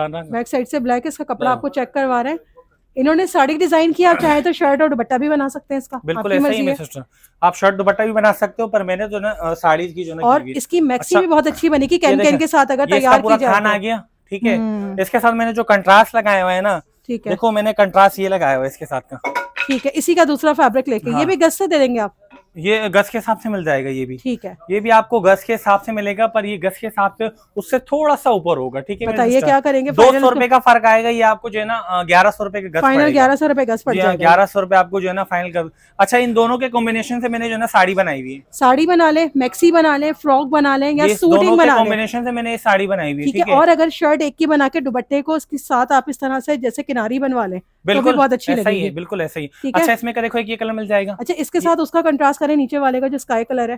बैक साइड से ब्लैक है इसका कपड़ा हाँ। आपको चेक करवा रहे हैं इन्होंने साड़ी डिजाइन किया आप हाँ। चाहे तो शर्ट और दुपट्टा भी बना सकते हैं इसका बिल्कुल ऐसा ही सिस्टर आप शर्ट दुपट्टा भी बना सकते हो पर मैंने जो ना साड़ी की जो ना और इसकी मैक्सी अच्छा, भी बहुत अच्छी बनी कैन कैन के साथ अगर तैयार की जाए तो। आ गया ठीक है हम्म। इसके साथ मैंने जो कंट्रास्ट लगाया हुआ है ना ठीक है देखो मैंने कंट्रास्ट ये लगाया हुआ है इसके साथ का ठीक है इसी का दूसरा फेब्रिक लेके ये हाँ। भी गज से दे देंगे आप ये गस के हिसाब से मिल जाएगा ये भी ठीक है ये भी आपको गस के हिसाब से मिलेगा पर ये गस के हिसाब से उससे थोड़ा सा ऊपर होगा ठीक है बताइए क्या करेंगे दो सौ रुपए का फर्क आएगा ये आपको जो है ना ग्यारह सौ रुपए का गस फाइनल ग्यारह सौ रुपए गस पड़ हाँ, ग्यारह सौ रुपए आपको जो है ना फाइनल कर अच्छा इन दोनों के कॉम्बिनेशन से मैंने जो है ना साड़ी बनाई हुई है साड़ी बना ले मैक्सी बना ले फ्रॉक बना ले या सूटिंग बना कॉम्बिनेशन से मैंने साड़ी बनाई हुई है और अगर शर्ट एक ही बना के दुबट्टे को उसके साथ आप इस तरह से जैसे किनारी बनवा लें तो बिल्कुल बहुत अच्छी है बिल्कुल ऐसा ही अच्छा इसमें का देखो एक ये कलर मिल जाएगा अच्छा इसके साथ उसका कंट्रास्ट करें नीचे वाले का जो स्काई कलर है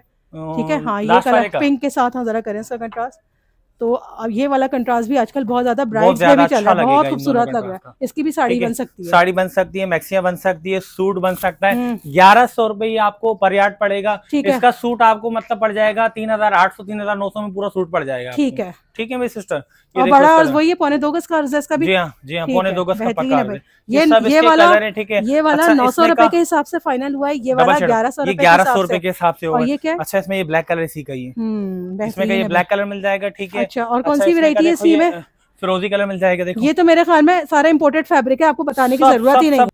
ठीक है हाँ ये कलर पिंक के साथ हाँ जरा करें इसका कंट्रास्ट तो अब ये वाला कंट्रास्ट भी आजकल बहुत ज्यादा ब्राइट में भी अच्छा चल रहा है बहुत खूबसूरत लग रहा है इसकी भी साड़ी बन सकती है साड़ी बन सकती है मैक्सिया बन सकती है सूट बन सकता है हम्म। ग्यारह सौ रूपये आपको पर यार्ड पड़ेगा इसका सूट आपको मतलब पड़ जाएगा तीन हजार आठ सौ तीन हजार नौ सौ में पूरा सूट पड़ जाएगा ठीक है ठीक है मेरी सिस्टर ये बड़ा अर्ज वही है पौने दो गज का अर्ज है इसका भी जी हाँ जी हाँ पौने दो गज का पक्का ये ये वाला ठीक है ये वाला अच्छा, नौ सौ रुपए के हिसाब से फाइनल हुआ है ये वाला अच्छा, ग्यारह सौ ग्यारह सौ रुपए के हिसाब से होगा ये क्या अच्छा इसमें ये ब्लैक कलर इसी का ही हम्म, इसमें ये ब्लैक कलर मिल जाएगा ठीक है अच्छा और अच्छा, कौन सी वेरायटी है इसी में फिरोजी कलर मिल जाएगा देखो ये तो मेरे ख्याल में सारा इम्पोर्टेड फैब्रिक है आपको बताने की जरूरत ही नहीं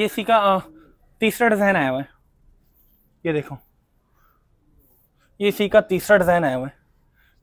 ये इसी का तीसरा डिजाइन आया हुआ है ये देखो ये इसी का तीसरा डिजाइन आया हुआ है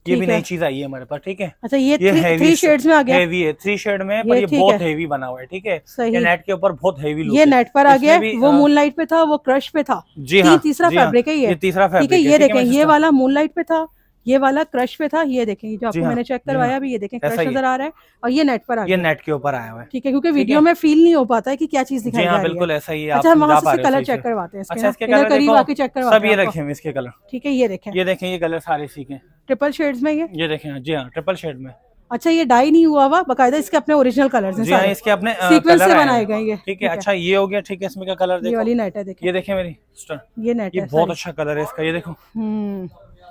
ये भी नई चीज आई है हमारे पास ठीक है अच्छा ये, ये थ्री, थ्री शेड्स में आ गया है थ्री शेड में पर ये बहुत हेवी बना हुआ है ठीक है ये नेट के ऊपर बहुत हेवी ये नेट पर आ गया वो मून हाँ। लाइट पे था वो क्रश पे था जी हाँ तीसरा फैब्रिक हाँ। है ये तीसरा फैब्रिक है ये देखें ये वाला मून लाइट पे था ये वाला क्रश पे था ये देखें जो आपको हाँ, मैंने चेक हाँ। करवाया अभी ये देखें क्रश नजर आ रहा है और ये नेट पर आ ये नेट के ऊपर आया हुआ है ठीक है क्योंकि वीडियो में फील नहीं हो पाता है कि क्या चीज दिखाई दिखाई हाँ, बिल्कुल ऐसा ही अच्छा हम वहाँ से कलर चेक करवाते हैं इसके अच्छा, करीब आके चेक करवा ये रखे इसके कलर ठीक है ये देखें ये देखें ये कलर सारे सीखे ट्रिपल शेड में ये ये देखें जी हाँ ट्रिपल शेड में अच्छा ये डाई नहीं हुआ हुआ बकायदा इसके अपने ओरिजिनल कलर्स हैं सारे इसके अपने सीक्वेंस से बनाए गए ये ठीक है अच्छा ये हो गया ठीक है इसमें का कलर देखो ये वाली नेट है देखिए ये देखिए मेरी ये नेट है ये बहुत अच्छा कलर है इसका ये देखो हम्म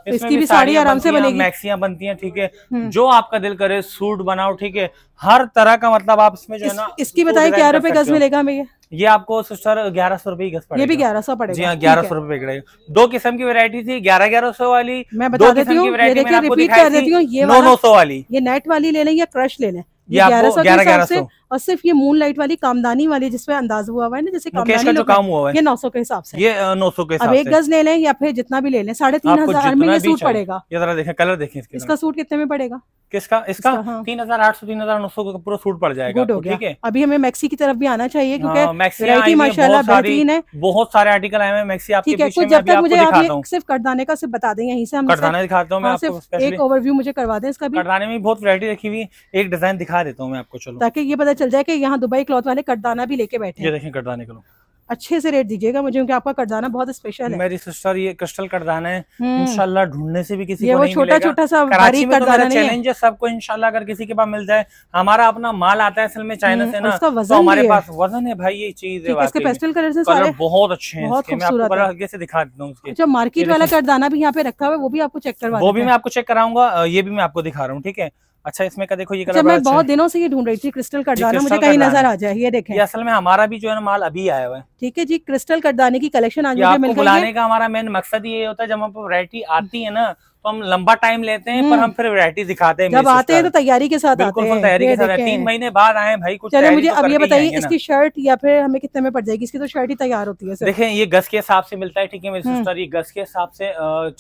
इसकी भी साड़ी आराम से बनेगी मैक्सियां बनती हैं ठीक है हम्म। जो आपका दिल करे सूट बनाओ ठीक है हर तरह का मतलब आप इसमें जो है ना इसकी बताइए ग्यारह रुपए गज मिलेगा हमें ये आपको सिस्टर ग्यारह सौ रुपए गज ये भी ग्यारह सौ पड़ेगा जी हाँ, ग्यारह सौ रुपए पड़ेगा दो किस्म की वैरायटी थी ग्यारह ग्यारह सौ वाली मैं बता देती हूँ रिपीट कर देती हूँ ये नौ सौ वाली ये नेट वाली ले लें या क्रश ले लें ग्यारह सौ ग्यारह सौ और सिर्फ ये मून लाइट वाली कामदानी वाली जिसमें अंदाज हुआ हुआ है ना जैसे कामदानी का काम हुआ है ये नौ सौ के हिसाब से ये नौ सौ के अब एक गज ले लें या फिर जितना भी ले लें साढ़े तीन हजार में ये सूट पड़ेगा देखें कलर देखें इसका सूट कितने में पड़ेगा किसका इसका हाँ। तीन हजार आठ सौ तीन हजार नौ सौ का पूरा सूट पड़ जाएगा ठीक है अभी हमें मैक्सी की तरफ भी आना चाहिए हाँ, क्योंकि मैक्सी माशाल्लाह बेहतरीन है बहुत सारे आर्टिकल आए हैं मैक्सी आपके ठीक है कुछ जब तक मुझे आप सिर्फ करदाने का सिर्फ बता दें यहीं से हम करदाने दिखाता हूँ हाँ, एक ओवरव्यू मुझे करवा दें इसका भी करदाने में बहुत वरायटी रखी हुई एक डिजाइन दिखा देता हूँ मैं आपको चलो ताकि ये पता चल जाए कि यहाँ दुबई क्लॉथ वाले कटदाना भी लेके बैठे ये देखें कटदाने के लोग अच्छे से रेट दीजिएगा मुझे क्योंकि आपका कटदाना बहुत स्पेशल है मेरी सिस्टर ये क्रिस्टल कटदाना है हम्म। इंशाल्लाह ढूंढने से भी किसी ये को वो छोटा छोटा सा कराची में तो मेरा चैलेंज है सबको इंशाल्लाह अगर किसी के पास मिल जाए हमारा अपना माल आता है असल में चाइना हम्म, से ना तो हमारे पास वजन है भाई ये चीज है तो बहुत अच्छे हल्के से दिखा देता हूँ जो मार्केट अच्छा, वाला कटदाना भी यहाँ पे रखा हुआ वो भी आपको चेक करवा वो भी मैं आपको चेक कराऊंगा ये भी मैं आपको दिखा रहा हूँ ठीक है अच्छा इसमें का देखो ये कलर अच्छा, मैं बहुत अच्छा दिनों से ये ढूंढ रही थी क्रिस्टल कटदाना मुझे कहीं नजर आ जाए ये देखें ये असल में हमारा भी जो है ना माल अभी आया हुआ है ठीक है जी क्रिस्टल कटदाने की कलेक्शन आज मिल गई है बुलाने का हमारा मेन मकसद ये होता है जब हम वरायटी आती है ना तो हम लंबा टाइम लेते हैं पर हम्म। हम फिर वैरायटी दिखाते हैं जब आते हैं तो तैयारी के साथ बिल्कुल आते हैं तैयारी के साथ तीन महीने बाद आए भाई कुछ चले मुझे तो अब ये बताइए इसकी शर्ट या फिर हमें कितने में पड़ जाएगी इसकी तो शर्ट ही तैयार होती है देखें ये गज के हिसाब से मिलता है ठीक है मेरी सिस्टर हम्म। ये गज के हिसाब से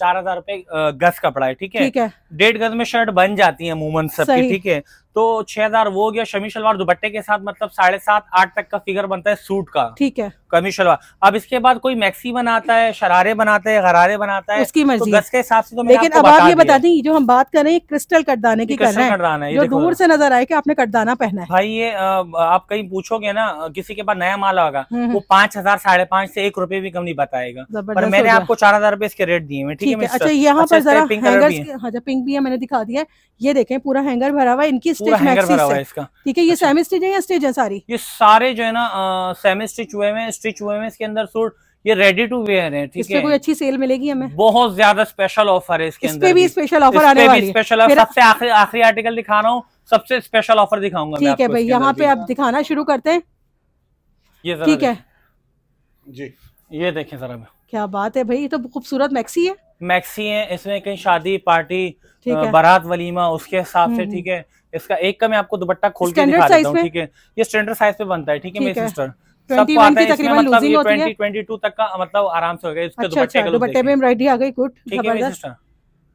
चार हजार रूपए गज कपड़ा है ठीक है डेढ़ गज में शर्ट बन जाती है अमूमन सब ठीक है तो छह हजार वो हो गया शमी शलवार दुपट्टे के साथ मतलब साढ़े सात आठ तक का फिगर बनता है सूट का ठीक है कमी शलवार अब इसके बाद कोई मैक्सी बनाता है शरारे बनाते हैं घरारे बनाता है उसकी मर्जी तो के हिसाब से तो लेकिन अब आप ये बता दें जो हम बात कर रहे हैं क्रिस्टल कटदाने की कर रहे हैं जो दूर से नजर आए की आपने कटदाना पहना है भाई ये आप कहीं पूछोगे ना किसी के पास नया माल होगा हम्म, हम्म। वो पांच हजार साढ़े पांच से एक रुपए भी कम नहीं बताएगा पर मैंने आपको चार हजार रूपए इसके रेट दिए ठीक है अच्छा यहाँ अच्छा, पर पिंक हाँ, भी है मैंने दिखा दिया ये देखे पूरा हैंगर भरा हुआ इनकी स्टिच ठीक है ये अच्छा। सेमी स्टिच है या स्टिच है सारी ये सारे जो है ना सेमी स्टिच हुए हैं स्टिच हुए हैं इसके अंदर सूट ये रेडी टू वेयर है ठीक है कोई अच्छी सेल मिलेगी हमें बहुत ज्यादा स्पेशल ऑफर है इसके इस पे भी स्पेशल ऑफर आने वाली है स्पेशल ऑफर सबसे आखिरी आखिरी आर्टिकल दिखा रहा हूँ सबसे स्पेशल ऑफर दिखाऊंगा ठीक है भाई यहाँ पे आप दिखाना शुरू करते हैं ये ठीक है जी ये देखें जरा क्या बात है भाई ये तो खूबसूरत मैक्सी है मैक्सी है इसमें कहीं शादी पार्टी बारात वलीमा उसके हिसाब से हम्म, हम्म। ठीक है इसका एक का मैं आपको दुपट्टा खोल के दिखा देता हूँ ठीक है ये स्टैंडर्ड साइज पे बनता है ठीक है मेरी सिस्टर मतलब, मतलब आराम से हो गया इसके अच्छा, दुपट्टे अच्छा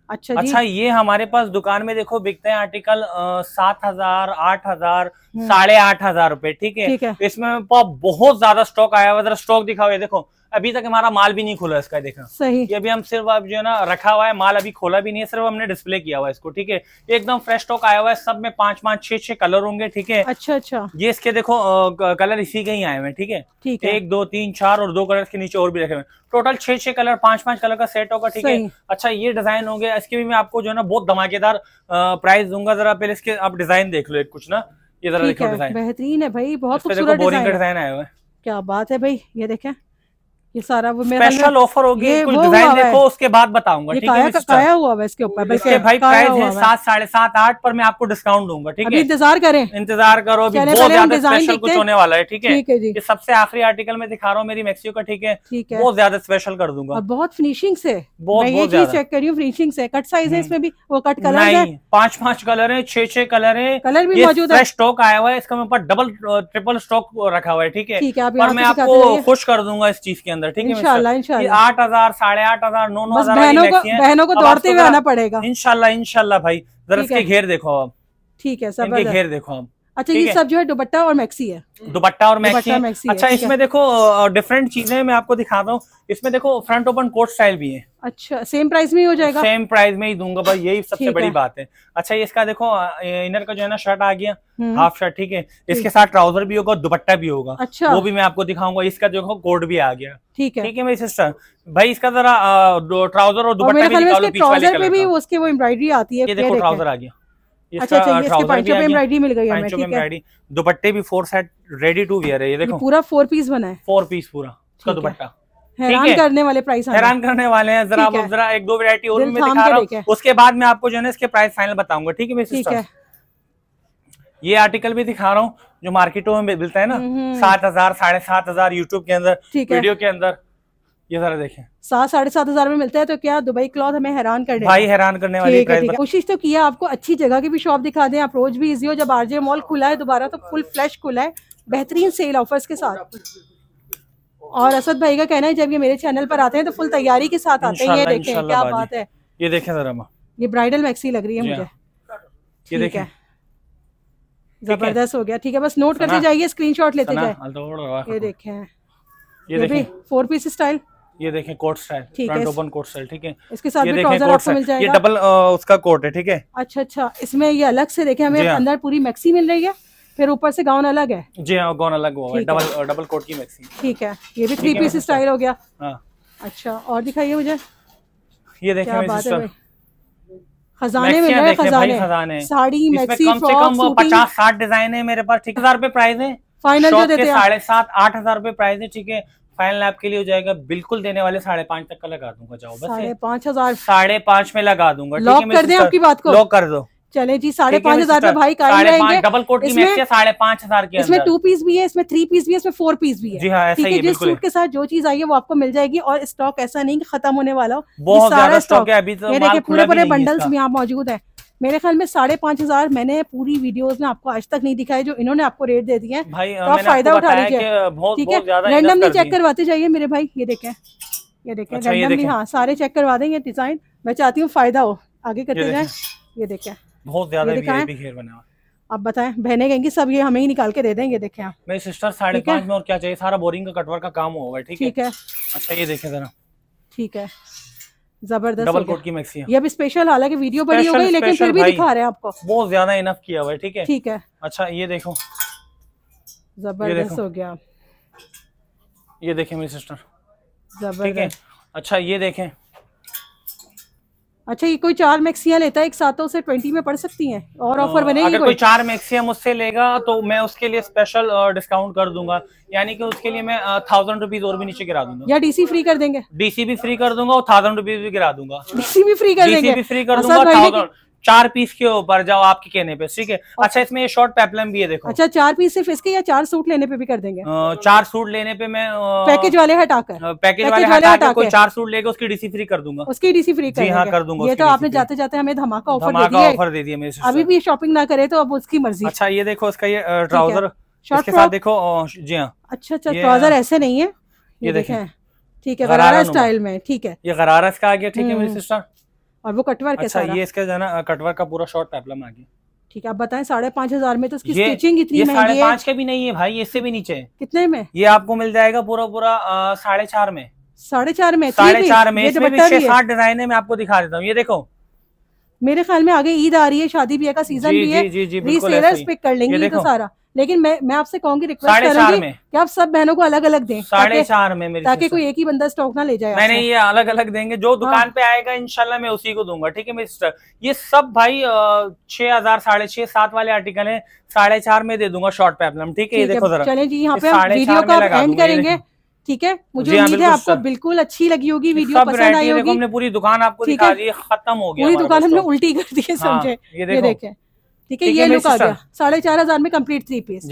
अच्छा, अच्छा ये हमारे पास दुकान में देखो बिकते हैं आर्टिकल सात हजार आठ हजार हम्म। साढ़े आठ हजार रूपए ठीक है इसमें बहुत ज्यादा स्टॉक आया हुआ स्टॉक दिखा हुआ देखो अभी तक हमारा माल भी नहीं खोला इसका देखना सही ये अभी हम सिर्फ अब जो है ना रखा हुआ है माल अभी खोला भी नहीं है सिर्फ हमने डिस्प्ले किया हुआ है इसको ठीक है एकदम फ्रेश स्टॉक आया हुआ है सब में पांच पांच छह छह कलर होंगे ठीक है अच्छा अच्छा ये इसके देखो कलर इसी के ही आए हुए ठीक है ठीक है एक दो तीन चार और दो कलर के नीचे और भी रखे हुए टोटल छह छह कलर पांच पांच कलर का सेट होगा ठीक है अच्छा ये डिजाइन होंगे इसके भी मैं आपको जो है ना बहुत धमाकेदार प्राइस दूंगा जरा पहले इसके आप डिजाइन देख लो एक कुछ ना ये जरा देखो डिजाइन बेहतरीन है भाई बहुत खूबसूरत डिजाइन आया हुआ है क्या बात है भाई ये देखे ये सारा वो मेरा स्पेशल ऑफर होगी कुछ डिजाइन देखो उसके बाद बताऊंगा ठीक है काया हुआ है इसके ऊपर भाई प्राइस है सात साढ़े सात आठ पर मैं आपको डिस्काउंट दूंगा ठीक है इंतजार करें इंतजार करो अभी बहुत ज्यादा स्पेशल कुछ होने वाला है ठीक है ये सबसे आखिरी आर्टिकल में दिखा रहा हूँ मेरी मैक्सियो का ठीक है बहुत ज्यादा स्पेशल कर दूंगा बहुत फिनिशिंग से बहुत ये चीज चेक करिए फिनिशिंग से कट साइज है हम्म। इसमें भी वो कट कलर है पांच पांच कलर है छह छह कलर है कलर भी मौजूद है स्टॉक आया हुआ है इसका मेरे पास डबल ट्रिपल स्टॉक रखा हुआ है ठीक है ठीक है मैं आपको खुश कर दूंगा इस चीज के अंदर अंदर ठीक है आठ हजार साढ़े आठ हजार नौ नौ हजार बहनों को दौड़ते हुए आना पड़ेगा इनशाला इनशाला भाई जरा इसके घेर देखो आप ठीक है सब घेर देखो आप अच्छा ये सब जो है दुपट्टा और मैक्सी है दुपट्टा और मैक्सी, दुबट्टा मैक्सी अच्छा है, इसमें देखो डिफरेंट चीजें मैं आपको दिखा रहा हूँ इसमें देखो फ्रंट ओपन कोट स्टाइल भी है अच्छा सेम प्राइस में ही हो जाएगा सेम प्राइस में ही दूंगा बस यही सबसे बड़ी बात है अच्छा इसका देखो इनर का जो है ना शर्ट आ गया हाफ हम्म। शर्ट ठीक है इसके साथ ट्राउजर भी होगा और दुपट्टा भी होगा अच्छा वो भी मैं आपको दिखाऊंगा इसका देखो कोट भी आ गया ठीक है ठीक है मेरी सिस्टर भाई इसका जरा ट्राउजर और दुपट्टा भी ट्राउजर पे भी उसके वो एम्ब्रॉयडरी आती है ये देखो ट्राउजर आ गया अच्छा, अच्छा, दुपट्टे भी four set ready to wear है ये देखो पूरा फोर पीस बना है फोर पीस पूरा उसका दुपट्टा हैरान करने वाले प्राइस हैरान करने वाले हैं जरा आप जरा एक दो वैरायटी और में दिखा रहा हूँ उसके बाद मैं आपको जो है इसके प्राइस फाइनल बताऊंगा ठीक है ठीक है ये आर्टिकल भी दिखा रहा हूँ जो मार्केटों में मिलता है ना हम्म, हम्म। सात हजार साढ़े सात हजार यूट्यूब के अंदर वीडियो के अंदर ये जरा देखें सात साढ़े सात हजार में मिलता है तो क्या दुबई क्लॉथ हमें हैरान करने भाई हैरान करने वाली प्राइस कोशिश तो किया आपको अच्छी जगह की भी शॉप दिखा दें अप्रोच भी इजी हो जब आरजे मॉल खुला है दोबारा तो फुल फ्लैश खुला है बेहतरीन सेल ऑफर्स के साथ और असद भाई का कहना है जब ये मेरे चैनल पर आते हैं तो फुल तैयारी के साथ आते हैं ये देखें क्या बात है ये देखें जरा ये ब्राइडल मैक्सी लग रही है मुझे हाँ। ये देखें जबरदस्त हो गया ठीक है बस नोट करते जाइए स्क्रीन लेते जाए ये देखे ये, ये फोर पीस स्टाइल ये देखें coat style front open coat style ठीक है इसके साथ ये भी ट्राउजर आपको मिल जाएगा ये डबल उसका कोट है ठीक है अच्छा अच्छा इसमें ये अलग से देखें हमें हाँ। अंदर पूरी मैक्सी मिल रही है फिर ऊपर से गाउन अलग है जी हाँ गाउन अलग हुआ है डबल डबल कोट की मैक्सी ठीक है ये भी थ्री पीस स्टाइल हो गया हाँ। अच्छा और दिखाइए मुझे ये देखें खजाने में खजाने खजाने साड़ी मैक्सी पचास साठ डिजाइन है मेरे पास ठीक हजार रुपए प्राइस है फाइनल जो देते हैं साढ़े सात आठ हजार रूपए प्राइस है ठीक है फाइनल आपके लिए हो जाएगा बिल्कुल देने वाले साढ़े पांच तक का लगा दूंगा जाओ बस साढ़े पांच हजार साढ़े पांच में लगा दूंगा लॉक कर दे आपकी बात को लॉक कर दो चले जी साढ़े पांच हजार में भाई रहेंगे डबल कोट की साढ़े पांच हजार की इसमें टू पीस भी है इसमें थ्री पीस भी है इसमें फोर पीस भी है जी हाँ, ठीक है जिस सूट के साथ जो चीज आई है वो आपको मिल जाएगी और स्टॉक ऐसा नहीं खत्म होने वाला हो बहुत सारा स्टॉक है अभी पूरे पूरे बंडल्स भी यहाँ मौजूद है मेरे ख्याल में साढ़े पांच हजार मैंने पूरी वीडियोस में आपको आज तक नहीं दिखाई जो इन्होंने आपको रेट दे दिए हैं तो आप फायदा उठा लीजिए ठीक है रैंडमली चेक करवाते जाइए मेरे भाई ये देखे ये देखे रैंडमली अच्छा, हाँ सारे चेक करवा देंगे डिजाइन मैं चाहती हूँ फायदा हो आगे करते जाए ये देखे बहुत ज्यादा आप बताएं बहने कहेंगी सब ये हमें ही निकाल के दे देंगे देखे आप मेरी सिस्टर साढ़े पाँच में और क्या चाहिए सारा बोरिंग का कटवर का काम हुआ है ठीक है अच्छा ये देखे जरा ठीक है जबरदस्त की मैक्सी ये अभी स्पेशल हालांकि वीडियो बड़ी हो गई लेकिन फिर भी दिखा रहे हैं आपको बहुत ज्यादा इनफ किया हुआ है ठीक है ठीक है अच्छा ये देखो जबरदस्त हो गया ये देखें मेरी सिस्टर जबरदस्त अच्छा ये देखें अच्छा ये कोई चार मैक्सियाँ लेता है एक साथ से ट्वेंटी में पड़ सकती हैं और ऑफर बनेगी अगर कोई चार मैक्सिया मुझसे लेगा तो मैं उसके लिए स्पेशल डिस्काउंट कर दूंगा यानी कि उसके लिए मैं थाउजेंड रुपीज और भी नीचे गिरा दूंगा या डीसी फ्री कर देंगे डीसी भी फ्री कर दूंगा और थाउजेंड रुपीज भी गिरा दूंगा डीसी भी फ्री कर देंगे फ्री कर दूंगा तो चार पीस के ऊपर जाओ आपके कहने पे ठीक है अच्छा इसमें ये शॉर्ट पेपलम भी है देखो अच्छा चार पीस सिर्फ इसके या चार सूट लेने पे भी कर देंगे चार सूट लेने पे मैं पैकेज वाले हटाकर पैकेज, पैकेज वाले हटाकर कोई चार सूट लेके उसकी डीसी फ्री कर दूंगा उसकी डीसी फ्री जी हाँ कर दूंगा ये तो आपने जाते जाते हमें धमाका ऑफर ऑफर दे दिया अभी भी शॉपिंग ना करे तो अब उसकी मर्जी अच्छा ये देखो उसका ये ट्राउजर शॉर्ट साथ देखो जी हाँ अच्छा अच्छा ट्राउजर ऐसे नहीं है ये देखे ठीक है गरारा स्टाइल में ठीक है ये गरारा इसका आ गया ठीक है मेरी सिस्टर हम्म। और वो कटवर कैसा के अच्छा, ये इसका जाना कटवर का पूरा शॉर्ट पैपलम आ गया ठीक है आप बताएं साढ़े पांच हजार में तो इसकी स्टिचिंग इतनी ये साढ़े पांच का भी नहीं है भाई इससे भी नीचे कितने में ये आपको मिल जाएगा पूरा पूरा साढ़े चार में साढ़े चार में साढ़े चार में इसमें छह सात डिजाइन है मैं आपको दिखा देता हूँ ये देखो मेरे ख्याल में आगे ईद आ रही है शादी ब्याह का सीजन भी है रीसेलर्स पिक कर लेंगे तो सारा लेकिन मैं मैं आपसे कहूंगी रिक्वेस्ट करूंगी कि आप सब बहनों को अलग अलग दें साढ़े चार में मेरे ताकि कोई एक ही बंदा स्टॉक ना ले जाए नहीं ये अलग अलग देंगे जो हाँ। दुकान हाँ। पे आएगा इनशाला मैं उसी को दूंगा ठीक है मिस्टर ये सब भाई छह हजार साढ़े छह सात वाले आर्टिकल है साढ़े चार में दे दूंगा शॉर्ट प्रॉब्लम ठीक है देखो चले जी यहाँ पे वीडियो का एंड करेंगे ठीक है मुझे हाँ, उम्मीद है आपको बिल्कुल अच्छी लगी होगी वीडियो पसंद आई होगी हमने पूरी दुकान आपको दिखा दी खत्म हो गया पूरी दुकान हमने उल्टी कर दी है हाँ, समझे ये देखें ठीक है ये लुक आ गया साढ़े चार हजार में कम्प्लीट थ्री पीस